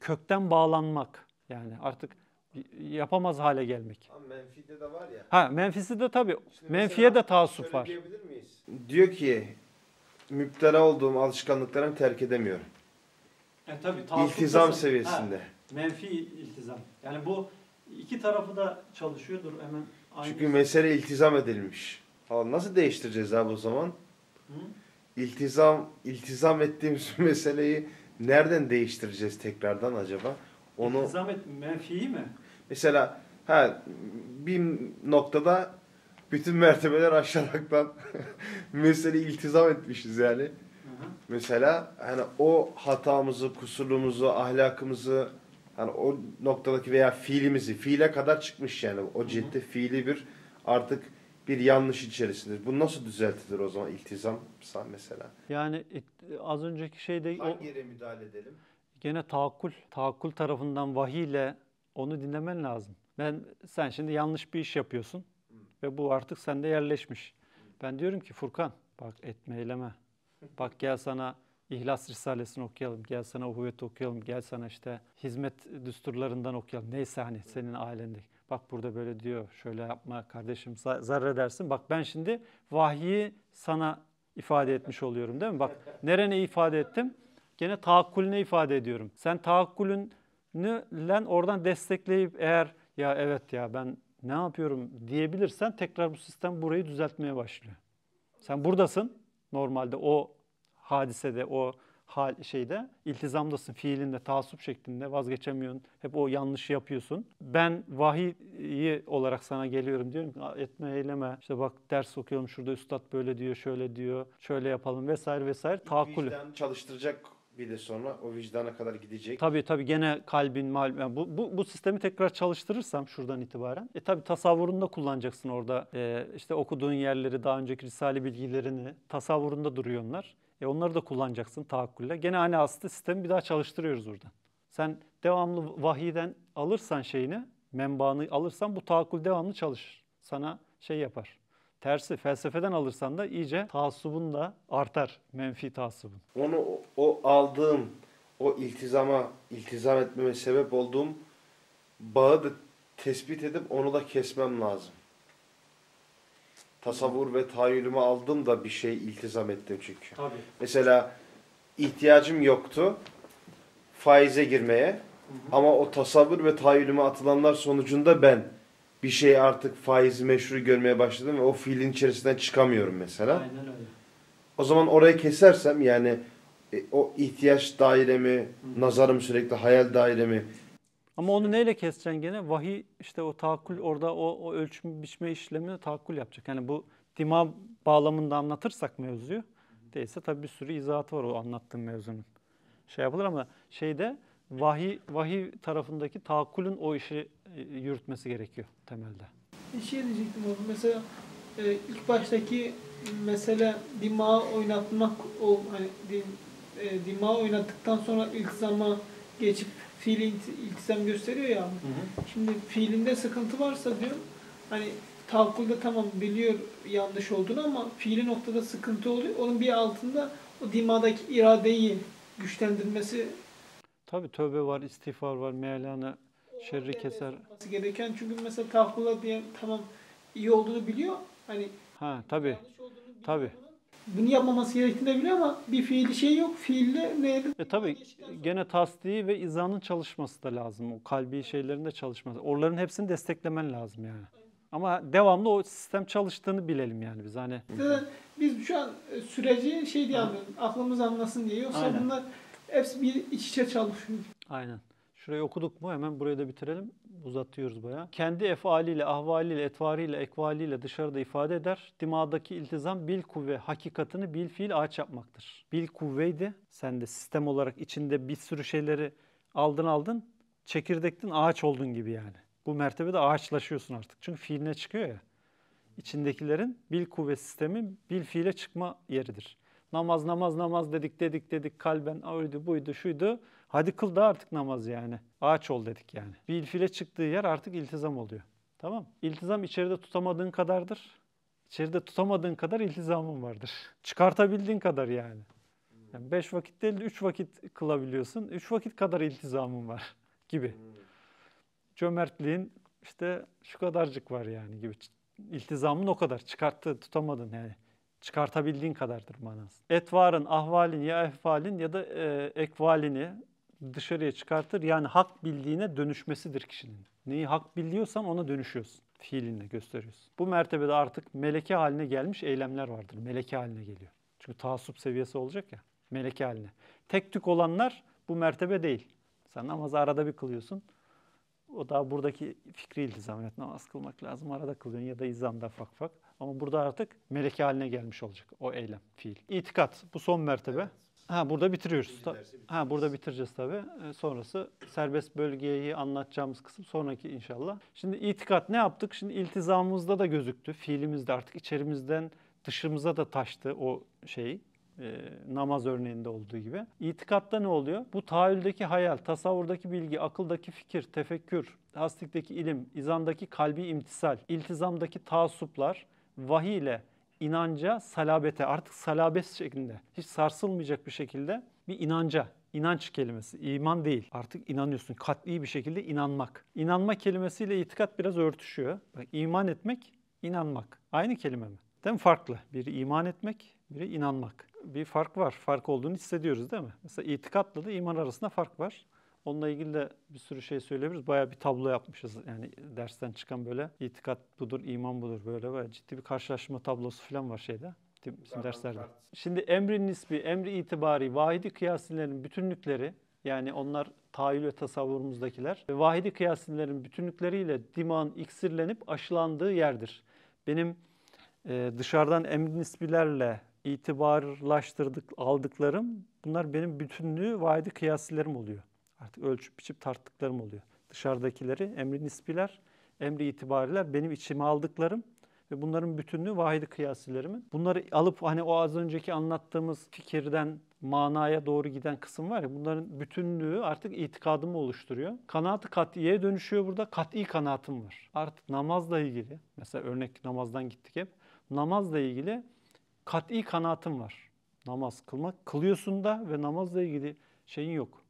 kökten bağlanmak. Yani artık yapamaz hale gelmek. Ama menfide de var ya. Ha menfisi de tabii. Şimdi Menfiye de taassup var. Diyor ki müptela olduğum alışkanlıklarımı terk edemiyorum. E tabii taassup İltizam seviyesinde. Ha, menfi iltizam. Yani bu iki tarafı da çalışıyordur hemen aynı. Çünkü mesele iltizam edilmiş. Falan. Nasıl değiştireceğiz abi o zaman? Hı? İltizam, iltizam ettiğimiz meseleyi nereden değiştireceğiz tekrardan acaba? Onu... İltizam et, menfiyi mi? Mesela ha, bir noktada bütün mertebeler aşaraktan meseleyi iltizam etmişiz yani. Hı hı. Mesela hani o hatamızı, kusurumuzu, ahlakımızı hani o noktadaki veya fiilimizi fiile kadar çıkmış yani. O ciddi fiili bir artık bir yanlış içerisindeyiz. Bu nasıl düzeltilir o zaman iltizamsa mesela? Yani e, az önceki şeyde... Hangi yere müdahale edelim? Gene taakkul. Taakkul tarafından vahiyle onu dinlemen lazım. Ben sen şimdi yanlış bir iş yapıyorsun Hı. Hmm. ve bu artık sende yerleşmiş. Hı. Ben diyorum ki Furkan bak etme eyleme. bak gel sana İhlas Risalesini okuyalım, gel sana Uhuvvet'i okuyalım, gel sana işte hizmet düsturlarından okuyalım. Neyse hani senin ailendeki. Bak burada böyle diyor şöyle yapma kardeşim zarar edersin. Bak ben şimdi vahyi sana ifade etmiş oluyorum değil mi? Bak nerene ifade ettim? Gene taakkulüne ifade ediyorum. Sen taakkulünle oradan destekleyip eğer ya evet ya ben ne yapıyorum diyebilirsen tekrar bu sistem burayı düzeltmeye başlıyor. Sen buradasın normalde o hadisede, o hal şeyde iltizamdasın fiilinde taassup şeklinde vazgeçemiyorsun. Hep o yanlışı yapıyorsun. Ben vahiyi olarak sana geliyorum diyorum ki etme eyleme. işte bak ders okuyorum şurada üstad böyle diyor, şöyle diyor, şöyle yapalım vesaire vesaire. Tahakkül. çalıştıracak bir de sonra o vicdana kadar gidecek. Tabii tabii gene kalbin mal yani bu, bu bu sistemi tekrar çalıştırırsam şuradan itibaren e tabii tasavvurunda kullanacaksın orada. E, işte okuduğun yerleri daha önceki risale bilgilerini tasavvurunda duruyorlar. E onları da kullanacaksın tahakkülle. Gene hani aslında sistemi bir daha çalıştırıyoruz buradan. Sen devamlı vahiyden alırsan şeyini, menbaını alırsan bu tahakkül devamlı çalışır. Sana şey yapar. Tersi felsefeden alırsan da iyice taassubun da artar. Menfi taassubun. Onu o, aldığım, o iltizama, iltizam etmeme sebep olduğum bağı da tespit edip onu da kesmem lazım tasavvur ve tahayyülüme aldım da bir şey iltizam ettim çünkü. Tabii. Mesela ihtiyacım yoktu faize girmeye hı hı. ama o tasavvur ve tahayyülüme atılanlar sonucunda ben bir şey artık faizi meşru görmeye başladım ve o fiilin içerisinden çıkamıyorum mesela. Aynen öyle. O zaman orayı kesersem yani e, o ihtiyaç dairemi, hı. nazarım sürekli hayal dairemi ama onu neyle keseceksin gene? Vahiy işte o takul orada o, o ölçüm biçme işlemini takul yapacak. Yani bu dima bağlamında anlatırsak mevzuyu değilse tabii bir sürü izahatı var o anlattığım mevzunun. Şey yapılır ama şeyde vahiy, vahiy tarafındaki tahakkülün o işi e, yürütmesi gerekiyor temelde. Bir şey diyecektim abi. Mesela e, ilk baştaki mesela dima oynatmak o hani e, dima oynattıktan sonra ilk zaman geçip fiili iltizam gösteriyor ya. Hı hı. Şimdi fiilinde sıkıntı varsa diyor hani tavkulda tamam biliyor yanlış olduğunu ama fiili noktada sıkıntı oluyor. Onun bir altında o dimadaki iradeyi güçlendirmesi. Tabi tövbe var, istiğfar var, mealana şerri keser. gereken çünkü mesela tahkula diye tamam iyi olduğunu biliyor. Hani ha tabi. Tabi bunu yapmaması gerektiğini de biliyor ama bir fiili şey yok. Fiille neydi? E tabi gene tasdiği ve izanın çalışması da lazım. O kalbi şeylerinde çalışması. Oraların hepsini desteklemen lazım yani. Aynen. Ama devamlı o sistem çalıştığını bilelim yani biz hani. Evet, biz şu an e, süreci şey diye anlıyoruz. Aklımız anlasın diye. Yoksa Aynen. bunlar hepsi bir iç içe çalışıyor. Aynen. Şurayı okuduk mu hemen burayı da bitirelim. Uzatıyoruz baya. Kendi efaliyle, ahvaliyle, etvariyle, ekvaliyle dışarıda ifade eder. Dimağdaki iltizam bil kuvve hakikatını bil fiil ağaç yapmaktır. Bil kuvveydi. Sen de sistem olarak içinde bir sürü şeyleri aldın aldın. Çekirdektin ağaç oldun gibi yani. Bu mertebede ağaçlaşıyorsun artık. Çünkü fiiline çıkıyor ya. İçindekilerin bil kuvve sistemi bil fiile çıkma yeridir. Namaz namaz namaz dedik dedik dedik kalben oydu buydu şuydu Hadi kıl da artık namaz yani. Ağaç ol dedik yani. Bir ilfile çıktığı yer artık iltizam oluyor. Tamam. İltizam içeride tutamadığın kadardır. İçeride tutamadığın kadar iltizamın vardır. Çıkartabildiğin kadar yani. yani beş vakit değil de üç vakit kılabiliyorsun. Üç vakit kadar iltizamın var gibi. Cömertliğin işte şu kadarcık var yani gibi. İltizamın o kadar. Çıkarttı, tutamadın yani. Çıkartabildiğin kadardır manası. Etvarın, ahvalin ya ehvalin ya da e, ekvalini dışarıya çıkartır. Yani hak bildiğine dönüşmesidir kişinin. Neyi hak biliyorsan ona dönüşüyorsun. Fiilinle gösteriyorsun. Bu mertebede artık meleke haline gelmiş eylemler vardır. Meleke haline geliyor. Çünkü taassup seviyesi olacak ya. Meleke haline. Tek tük olanlar bu mertebe değil. Sen namazı arada bir kılıyorsun. O da buradaki fikri iltizam. Evet namaz kılmak lazım. Arada kılıyorsun ya da izamda fak fak. Ama burada artık meleke haline gelmiş olacak o eylem, fiil. İtikat bu son mertebe. Evet. Ha burada bitiriyoruz. ha burada bitireceğiz tabii. Ee, sonrası serbest bölgeyi anlatacağımız kısım sonraki inşallah. Şimdi itikat ne yaptık? Şimdi iltizamımızda da gözüktü. Fiilimizde artık içerimizden dışımıza da taştı o şey. E, namaz örneğinde olduğu gibi. İtikatta ne oluyor? Bu tahayyüldeki hayal, tasavvurdaki bilgi, akıldaki fikir, tefekkür, hastikteki ilim, izandaki kalbi imtisal, iltizamdaki taassuplar, vahiy ile inanca, salabete, artık salabes şeklinde, hiç sarsılmayacak bir şekilde bir inanca, inanç kelimesi, iman değil. Artık inanıyorsun, katli bir şekilde inanmak. İnanma kelimesiyle itikat biraz örtüşüyor. Bak, iman etmek, inanmak. Aynı kelime mi? Değil mi? Farklı. Biri iman etmek, biri inanmak. Bir fark var. Fark olduğunu hissediyoruz değil mi? Mesela itikatla da iman arasında fark var. Onunla ilgili de bir sürü şey söyleyebiliriz. Bayağı bir tablo yapmışız. Yani dersten çıkan böyle itikat budur, iman budur böyle bayağı ciddi bir karşılaşma tablosu falan var şeyde bizim derslerde. Şimdi emri nisbi, emri itibari, vahidi kıyasilerin bütünlükleri yani onlar tahayyül ve tasavvurumuzdakiler. Ve vahidi kıyasilerin bütünlükleriyle diman iksirlenip aşılandığı yerdir. Benim e, dışarıdan emri nisbilerle itibarlaştırdık aldıklarım bunlar benim bütünlüğü vahidi kıyasilerim oluyor. Artık ölçüp biçip tarttıklarım oluyor. Dışarıdakileri emri nispiler, emri itibariler benim içime aldıklarım ve bunların bütünlüğü vahidi kıyasilerimin. Bunları alıp hani o az önceki anlattığımız fikirden manaya doğru giden kısım var ya bunların bütünlüğü artık itikadımı oluşturuyor. Kanaatı kat'iye dönüşüyor burada. Kat'i kanaatim var. Artık namazla ilgili mesela örnek namazdan gittik hep. Namazla ilgili kat'i kanaatim var. Namaz kılmak. Kılıyorsun da ve namazla ilgili şeyin yok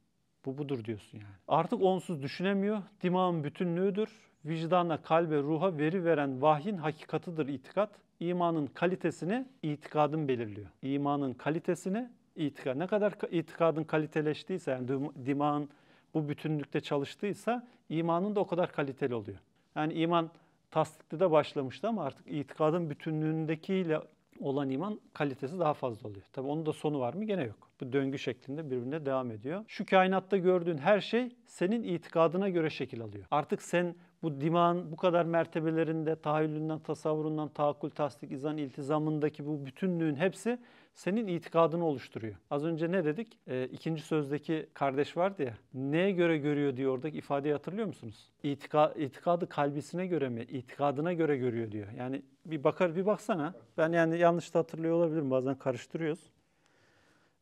bu budur diyorsun yani. Artık onsuz düşünemiyor. Dimağın bütünlüğüdür. Vicdana, kalbe, ruha veri veren vahyin hakikatıdır itikat. İmanın kalitesini itikadın belirliyor. İmanın kalitesini itikad. Ne kadar itikadın kaliteleştiyse yani dimağın bu bütünlükte çalıştıysa imanın da o kadar kaliteli oluyor. Yani iman tasdikte de başlamıştı ama artık itikadın bütünlüğündekiyle olan iman kalitesi daha fazla oluyor. Tabi onun da sonu var mı? Gene yok. Bu döngü şeklinde birbirine devam ediyor. Şu kainatta gördüğün her şey senin itikadına göre şekil alıyor. Artık sen bu diman bu kadar mertebelerinde tahayyülünden, tasavvurundan, tahakkül, tasdik, izan, iltizamındaki bu bütünlüğün hepsi senin itikadını oluşturuyor. Az önce ne dedik? E, ikinci sözdeki kardeş vardı ya. Neye göre görüyor diyor oradaki ifadeyi hatırlıyor musunuz? İtika, itikadı kalbisine göre mi? İtikadına göre görüyor diyor. Yani bir bakar bir baksana. Ben yani yanlış da hatırlıyor olabilirim. Bazen karıştırıyoruz.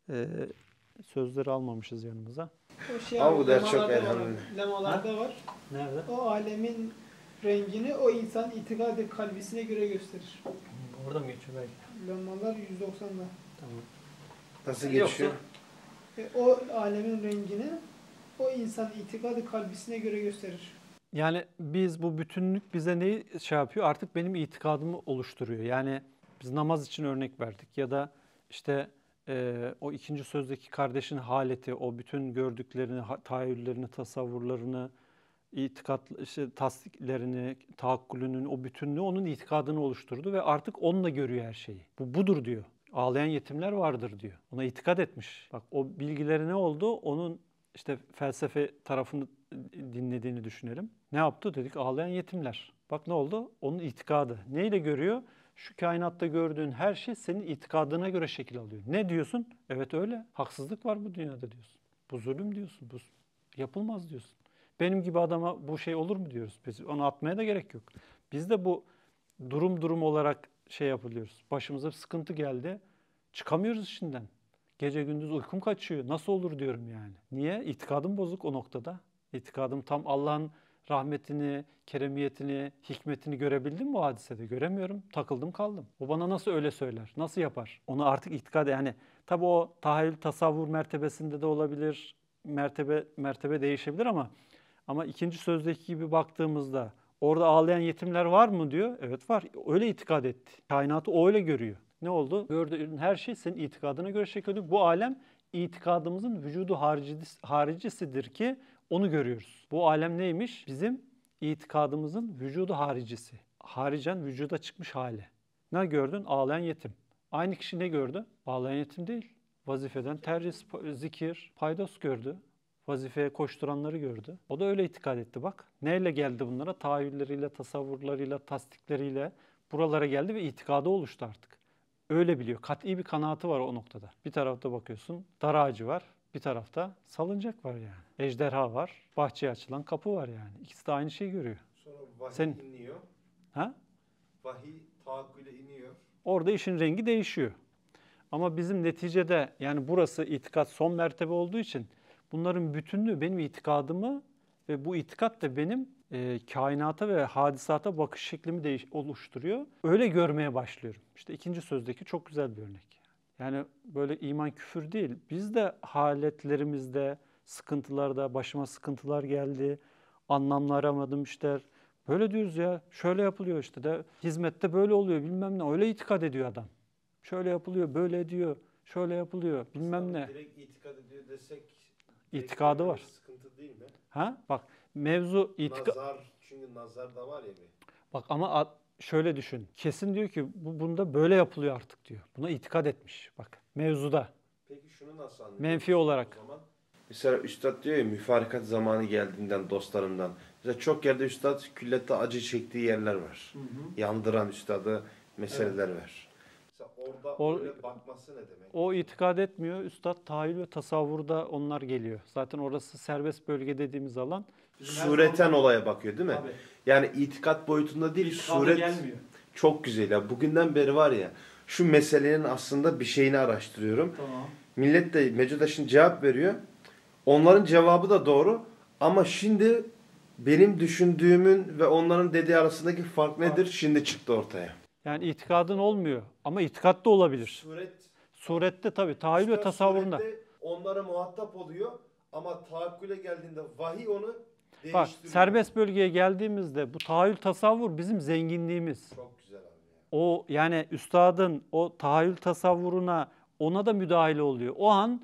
E, sözleri almamışız yanımıza. O şey Ama bu ders çok elhamdülillah. Lemalarda var. Nerede? O alemin rengini o insan itikadi kalbisine göre gösterir. Orada mı geçiyor belki? Lemalar 190'da. Tamam. Nasıl geçiyor? E, o alemin rengini o insan itikadı kalbisine göre gösterir. Yani biz bu bütünlük bize neyi şey yapıyor? Artık benim itikadımı oluşturuyor. Yani biz namaz için örnek verdik ya da işte e, o ikinci sözdeki kardeşin haleti, o bütün gördüklerini, tahayyüllerini, tasavvurlarını, itikat işte, tasdiklerini, tahakkulünün o bütünlüğü onun itikadını oluşturdu ve artık onunla görüyor her şeyi. Bu budur diyor. Ağlayan yetimler vardır diyor. Ona itikat etmiş. Bak o bilgileri ne oldu? Onun işte felsefe tarafını dinlediğini düşünelim. Ne yaptı? Dedik ağlayan yetimler. Bak ne oldu? Onun itikadı. Neyle görüyor? Şu kainatta gördüğün her şey senin itikadına göre şekil alıyor. Ne diyorsun? Evet öyle. Haksızlık var bu dünyada diyorsun. Bu zulüm diyorsun. Bu yapılmaz diyorsun. Benim gibi adama bu şey olur mu diyoruz biz. Onu atmaya da gerek yok. Biz de bu durum durum olarak şey yapılıyoruz. Başımıza bir sıkıntı geldi. Çıkamıyoruz işinden. Gece gündüz uykum kaçıyor. Nasıl olur diyorum yani. Niye? İtikadım bozuk o noktada. İtikadım tam Allah'ın rahmetini, keremiyetini, hikmetini görebildim bu hadisede? Göremiyorum. Takıldım kaldım. O bana nasıl öyle söyler? Nasıl yapar? Onu artık itikad yani tabi o tahayyül tasavvur mertebesinde de olabilir. Mertebe mertebe değişebilir ama ama ikinci sözdeki gibi baktığımızda orada ağlayan yetimler var mı diyor. Evet var. Öyle itikad etti. Kainatı o öyle görüyor. Ne oldu? Gördüğün her şey senin itikadına göre şekilleniyor. Bu alem itikadımızın vücudu haricisidir ki onu görüyoruz. Bu alem neymiş? Bizim itikadımızın vücudu haricisi. Haricen vücuda çıkmış hali. Ne gördün? Ağlayan yetim. Aynı kişi ne gördü? Ağlayan yetim değil. Vazifeden tercih, zikir, paydos gördü. Vazifeye koşturanları gördü. O da öyle itikad etti bak. Neyle geldi bunlara? Tahayyülleriyle, tasavvurlarıyla, tasdikleriyle buralara geldi ve itikadı oluştu artık. Öyle biliyor. Kat'i bir kanaati var o noktada. Bir tarafta bakıyorsun dar ağacı var. Bir tarafta salıncak var yani. Ejderha var. Bahçeye açılan kapı var yani. İkisi de aynı şeyi görüyor. Sonra vahiy Sen... iniyor. Ha? Vahiy tahakküle iniyor. Orada işin rengi değişiyor. Ama bizim neticede yani burası itikat son mertebe olduğu için bunların bütünlüğü benim itikadımı ve bu itikat da benim e, kainata ve hadisata bakış şeklimi değiş- oluşturuyor. Öyle görmeye başlıyorum. İşte ikinci sözdeki çok güzel bir örnek. Yani böyle iman küfür değil. Biz de haletlerimizde, sıkıntılarda, başıma sıkıntılar geldi, anlamlı aramadım işte. Böyle diyoruz ya, şöyle yapılıyor işte de, hizmette böyle oluyor bilmem ne. Öyle itikad ediyor adam. Şöyle yapılıyor, böyle diyor. şöyle yapılıyor bilmem ne. Direkt itikad ediyor desek itikadı var. Sıkıntı değil mi? Ha? Bak mevzu itikad. Nazar çünkü nazar da var ya bir. Bak ama şöyle düşün. Kesin diyor ki bu bunda böyle yapılıyor artık diyor. Buna itikad etmiş. Bak mevzuda. Peki şunu nasıl anlıyorsun? Menfi olarak. Mesela üstad diyor ya müfarikat zamanı geldiğinden dostlarımdan. Mesela çok yerde üstad küllette acı çektiği yerler var. Hı hı. Yandıran üstadı meseleler evet. var. orada o, öyle bakması ne demek? O itikad etmiyor. Üstad tahil ve tasavvurda onlar geliyor. Zaten orası serbest bölge dediğimiz alan sureten olaya bakıyor değil mi? Tabii. Yani itikat boyutunda değil, İtikada suret gelmiyor. çok güzel. Ya. Bugünden beri var ya şu meselenin aslında bir şeyini araştırıyorum. Tamam. Millet de Mecudaş'ın cevap veriyor. Onların cevabı da doğru ama şimdi benim düşündüğümün ve onların dediği arasındaki fark nedir? Şimdi çıktı ortaya. Yani itikadın olmuyor ama itikat da olabilir. Suret. Surette tabi, tahayyül ve tasavvurunda. Onlara muhatap oluyor ama tahakküle geldiğinde vahiy onu Bak serbest bölgeye geldiğimizde bu tahayyül tasavvur bizim zenginliğimiz. Çok güzel abi. O yani üstadın o tahayyül tasavvuruna ona da müdahale oluyor. O an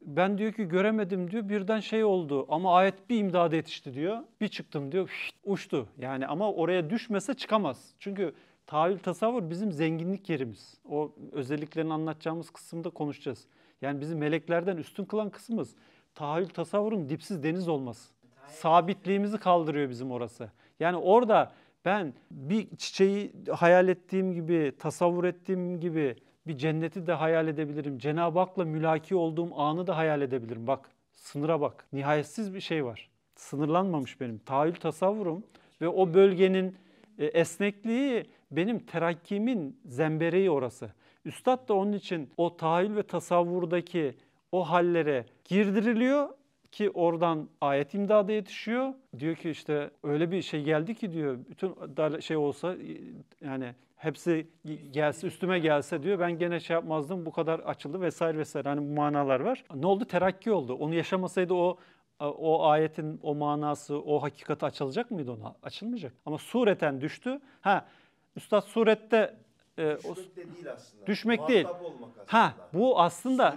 ben diyor ki göremedim diyor birden şey oldu ama ayet bir imdada yetişti diyor. Bir çıktım diyor uçtu yani ama oraya düşmese çıkamaz. Çünkü tahayyül tasavvur bizim zenginlik yerimiz. O özelliklerini anlatacağımız kısımda konuşacağız. Yani bizim meleklerden üstün kılan kısmımız tahayyül tasavvurun dipsiz deniz olması sabitliğimizi kaldırıyor bizim orası. Yani orada ben bir çiçeği hayal ettiğim gibi, tasavvur ettiğim gibi bir cenneti de hayal edebilirim. Cenab-ı Hak'la mülaki olduğum anı da hayal edebilirim. Bak sınıra bak. Nihayetsiz bir şey var. Sınırlanmamış benim tahayyül tasavvurum ve o bölgenin e, esnekliği benim terakkimin zembereği orası. Üstad da onun için o tahayyül ve tasavvurdaki o hallere girdiriliyor ki oradan ayet imdada yetişiyor. Diyor ki işte öyle bir şey geldi ki diyor bütün şey olsa yani hepsi gelse üstüme gelse diyor ben gene şey yapmazdım bu kadar açıldı vesaire vesaire hani bu manalar var. Ne oldu? Terakki oldu. Onu yaşamasaydı o o ayetin o manası, o hakikati açılacak mıydı ona? Açılmayacak. Ama sureten düştü. Ha Üstad surette e, o, düşmek de değil aslında. Düşmek değil. Olmak aslında. Ha bu aslında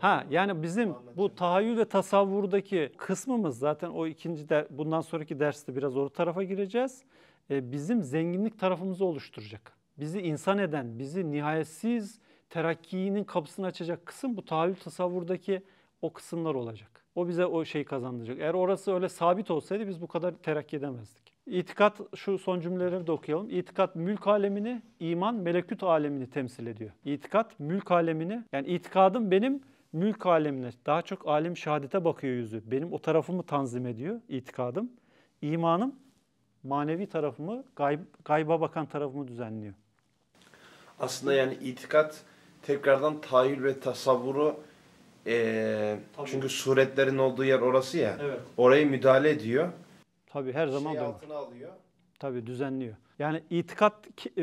ha yani bizim bu tahayyül ve tasavvurdaki kısmımız zaten o ikinci der, bundan sonraki derste biraz o tarafa gireceğiz. E, bizim zenginlik tarafımızı oluşturacak. Bizi insan eden, bizi nihayetsiz terakkinin kapısını açacak kısım bu tahayyül tasavvurdaki o kısımlar olacak. O bize o şey kazandıracak. Eğer orası öyle sabit olsaydı biz bu kadar terakki edemezdik. İtikat, şu son cümleleri de okuyalım. İtikat mülk alemini, iman meleküt alemini temsil ediyor. İtikat mülk alemini, yani itikadım benim mülk alemine, daha çok alem şehadete bakıyor yüzü. Benim o tarafımı tanzim ediyor itikadım. İmanım manevi tarafımı, gayb, gayba bakan tarafımı düzenliyor. Aslında yani itikat tekrardan tahayyül ve tasavvuru e, çünkü suretlerin olduğu yer orası ya. Evet. Orayı müdahale ediyor. Tabii her zaman şey altına alıyor. Tabii düzenliyor. Yani itikat e,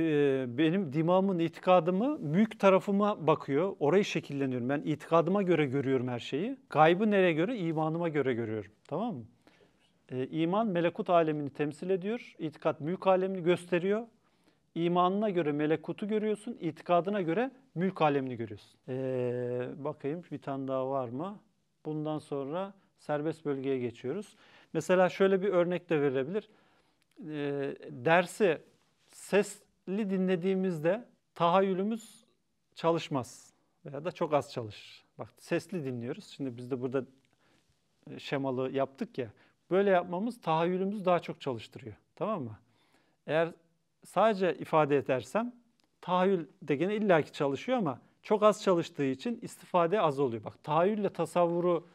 benim dimağımın itikadımı büyük tarafıma bakıyor. Orayı şekilleniyorum. Ben itikadıma göre görüyorum her şeyi. Gaybı nereye göre? İmanıma göre görüyorum. Tamam mı? E, iman melekut alemini temsil ediyor. İtikat mülk alemini gösteriyor. İmanına göre melekutu görüyorsun. İtikadına göre mülk alemini görüyorsun. E, bakayım bir tane daha var mı? Bundan sonra serbest bölgeye geçiyoruz. Mesela şöyle bir örnek de verilebilir. E, dersi sesli dinlediğimizde tahayyülümüz çalışmaz veya da çok az çalışır. Bak sesli dinliyoruz. Şimdi biz de burada e, şemalı yaptık ya. Böyle yapmamız tahayyülümüzü daha çok çalıştırıyor. Tamam mı? Eğer sadece ifade edersem tahayyül de gene illaki çalışıyor ama çok az çalıştığı için istifade az oluyor. Bak tahayyülle tasavvuru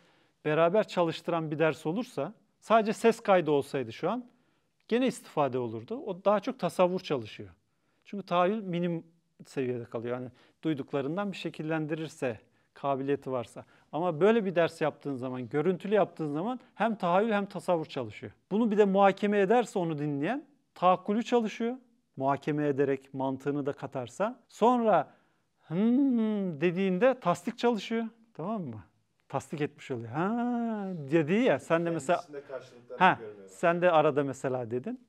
beraber çalıştıran bir ders olursa Sadece ses kaydı olsaydı şu an gene istifade olurdu. O daha çok tasavvur çalışıyor. Çünkü tahayyül minim seviyede kalıyor. Yani duyduklarından bir şekillendirirse, kabiliyeti varsa. Ama böyle bir ders yaptığın zaman, görüntülü yaptığın zaman hem tahayyül hem tasavvur çalışıyor. Bunu bir de muhakeme ederse onu dinleyen tahakkülü çalışıyor. Muhakeme ederek mantığını da katarsa. Sonra hımm dediğinde tasdik çalışıyor. Tamam mı? tasdik etmiş oluyor. Ha dedi ya sen de mesela ha, sen de arada mesela dedin.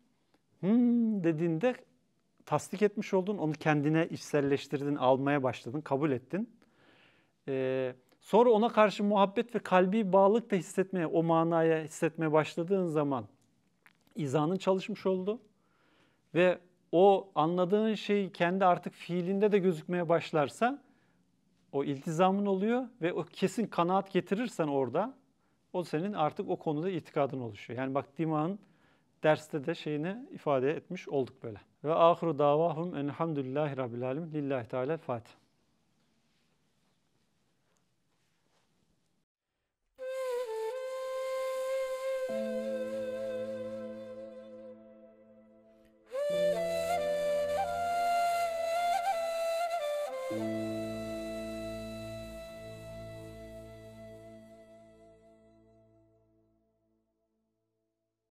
Hmm dediğinde tasdik etmiş oldun. Onu kendine içselleştirdin, almaya başladın, kabul ettin. Ee, sonra ona karşı muhabbet ve kalbi bağlılık da hissetmeye, o manaya hissetmeye başladığın zaman izanın çalışmış oldu. Ve o anladığın şey kendi artık fiilinde de gözükmeye başlarsa o iltizamın oluyor ve o kesin kanaat getirirsen orada o senin artık o konuda itikadın oluşuyor. Yani bak dimağın derste de şeyini ifade etmiş olduk böyle. Ve ahiru davahum enhamdülillahi rabbil alim lillahi teala Fatiha.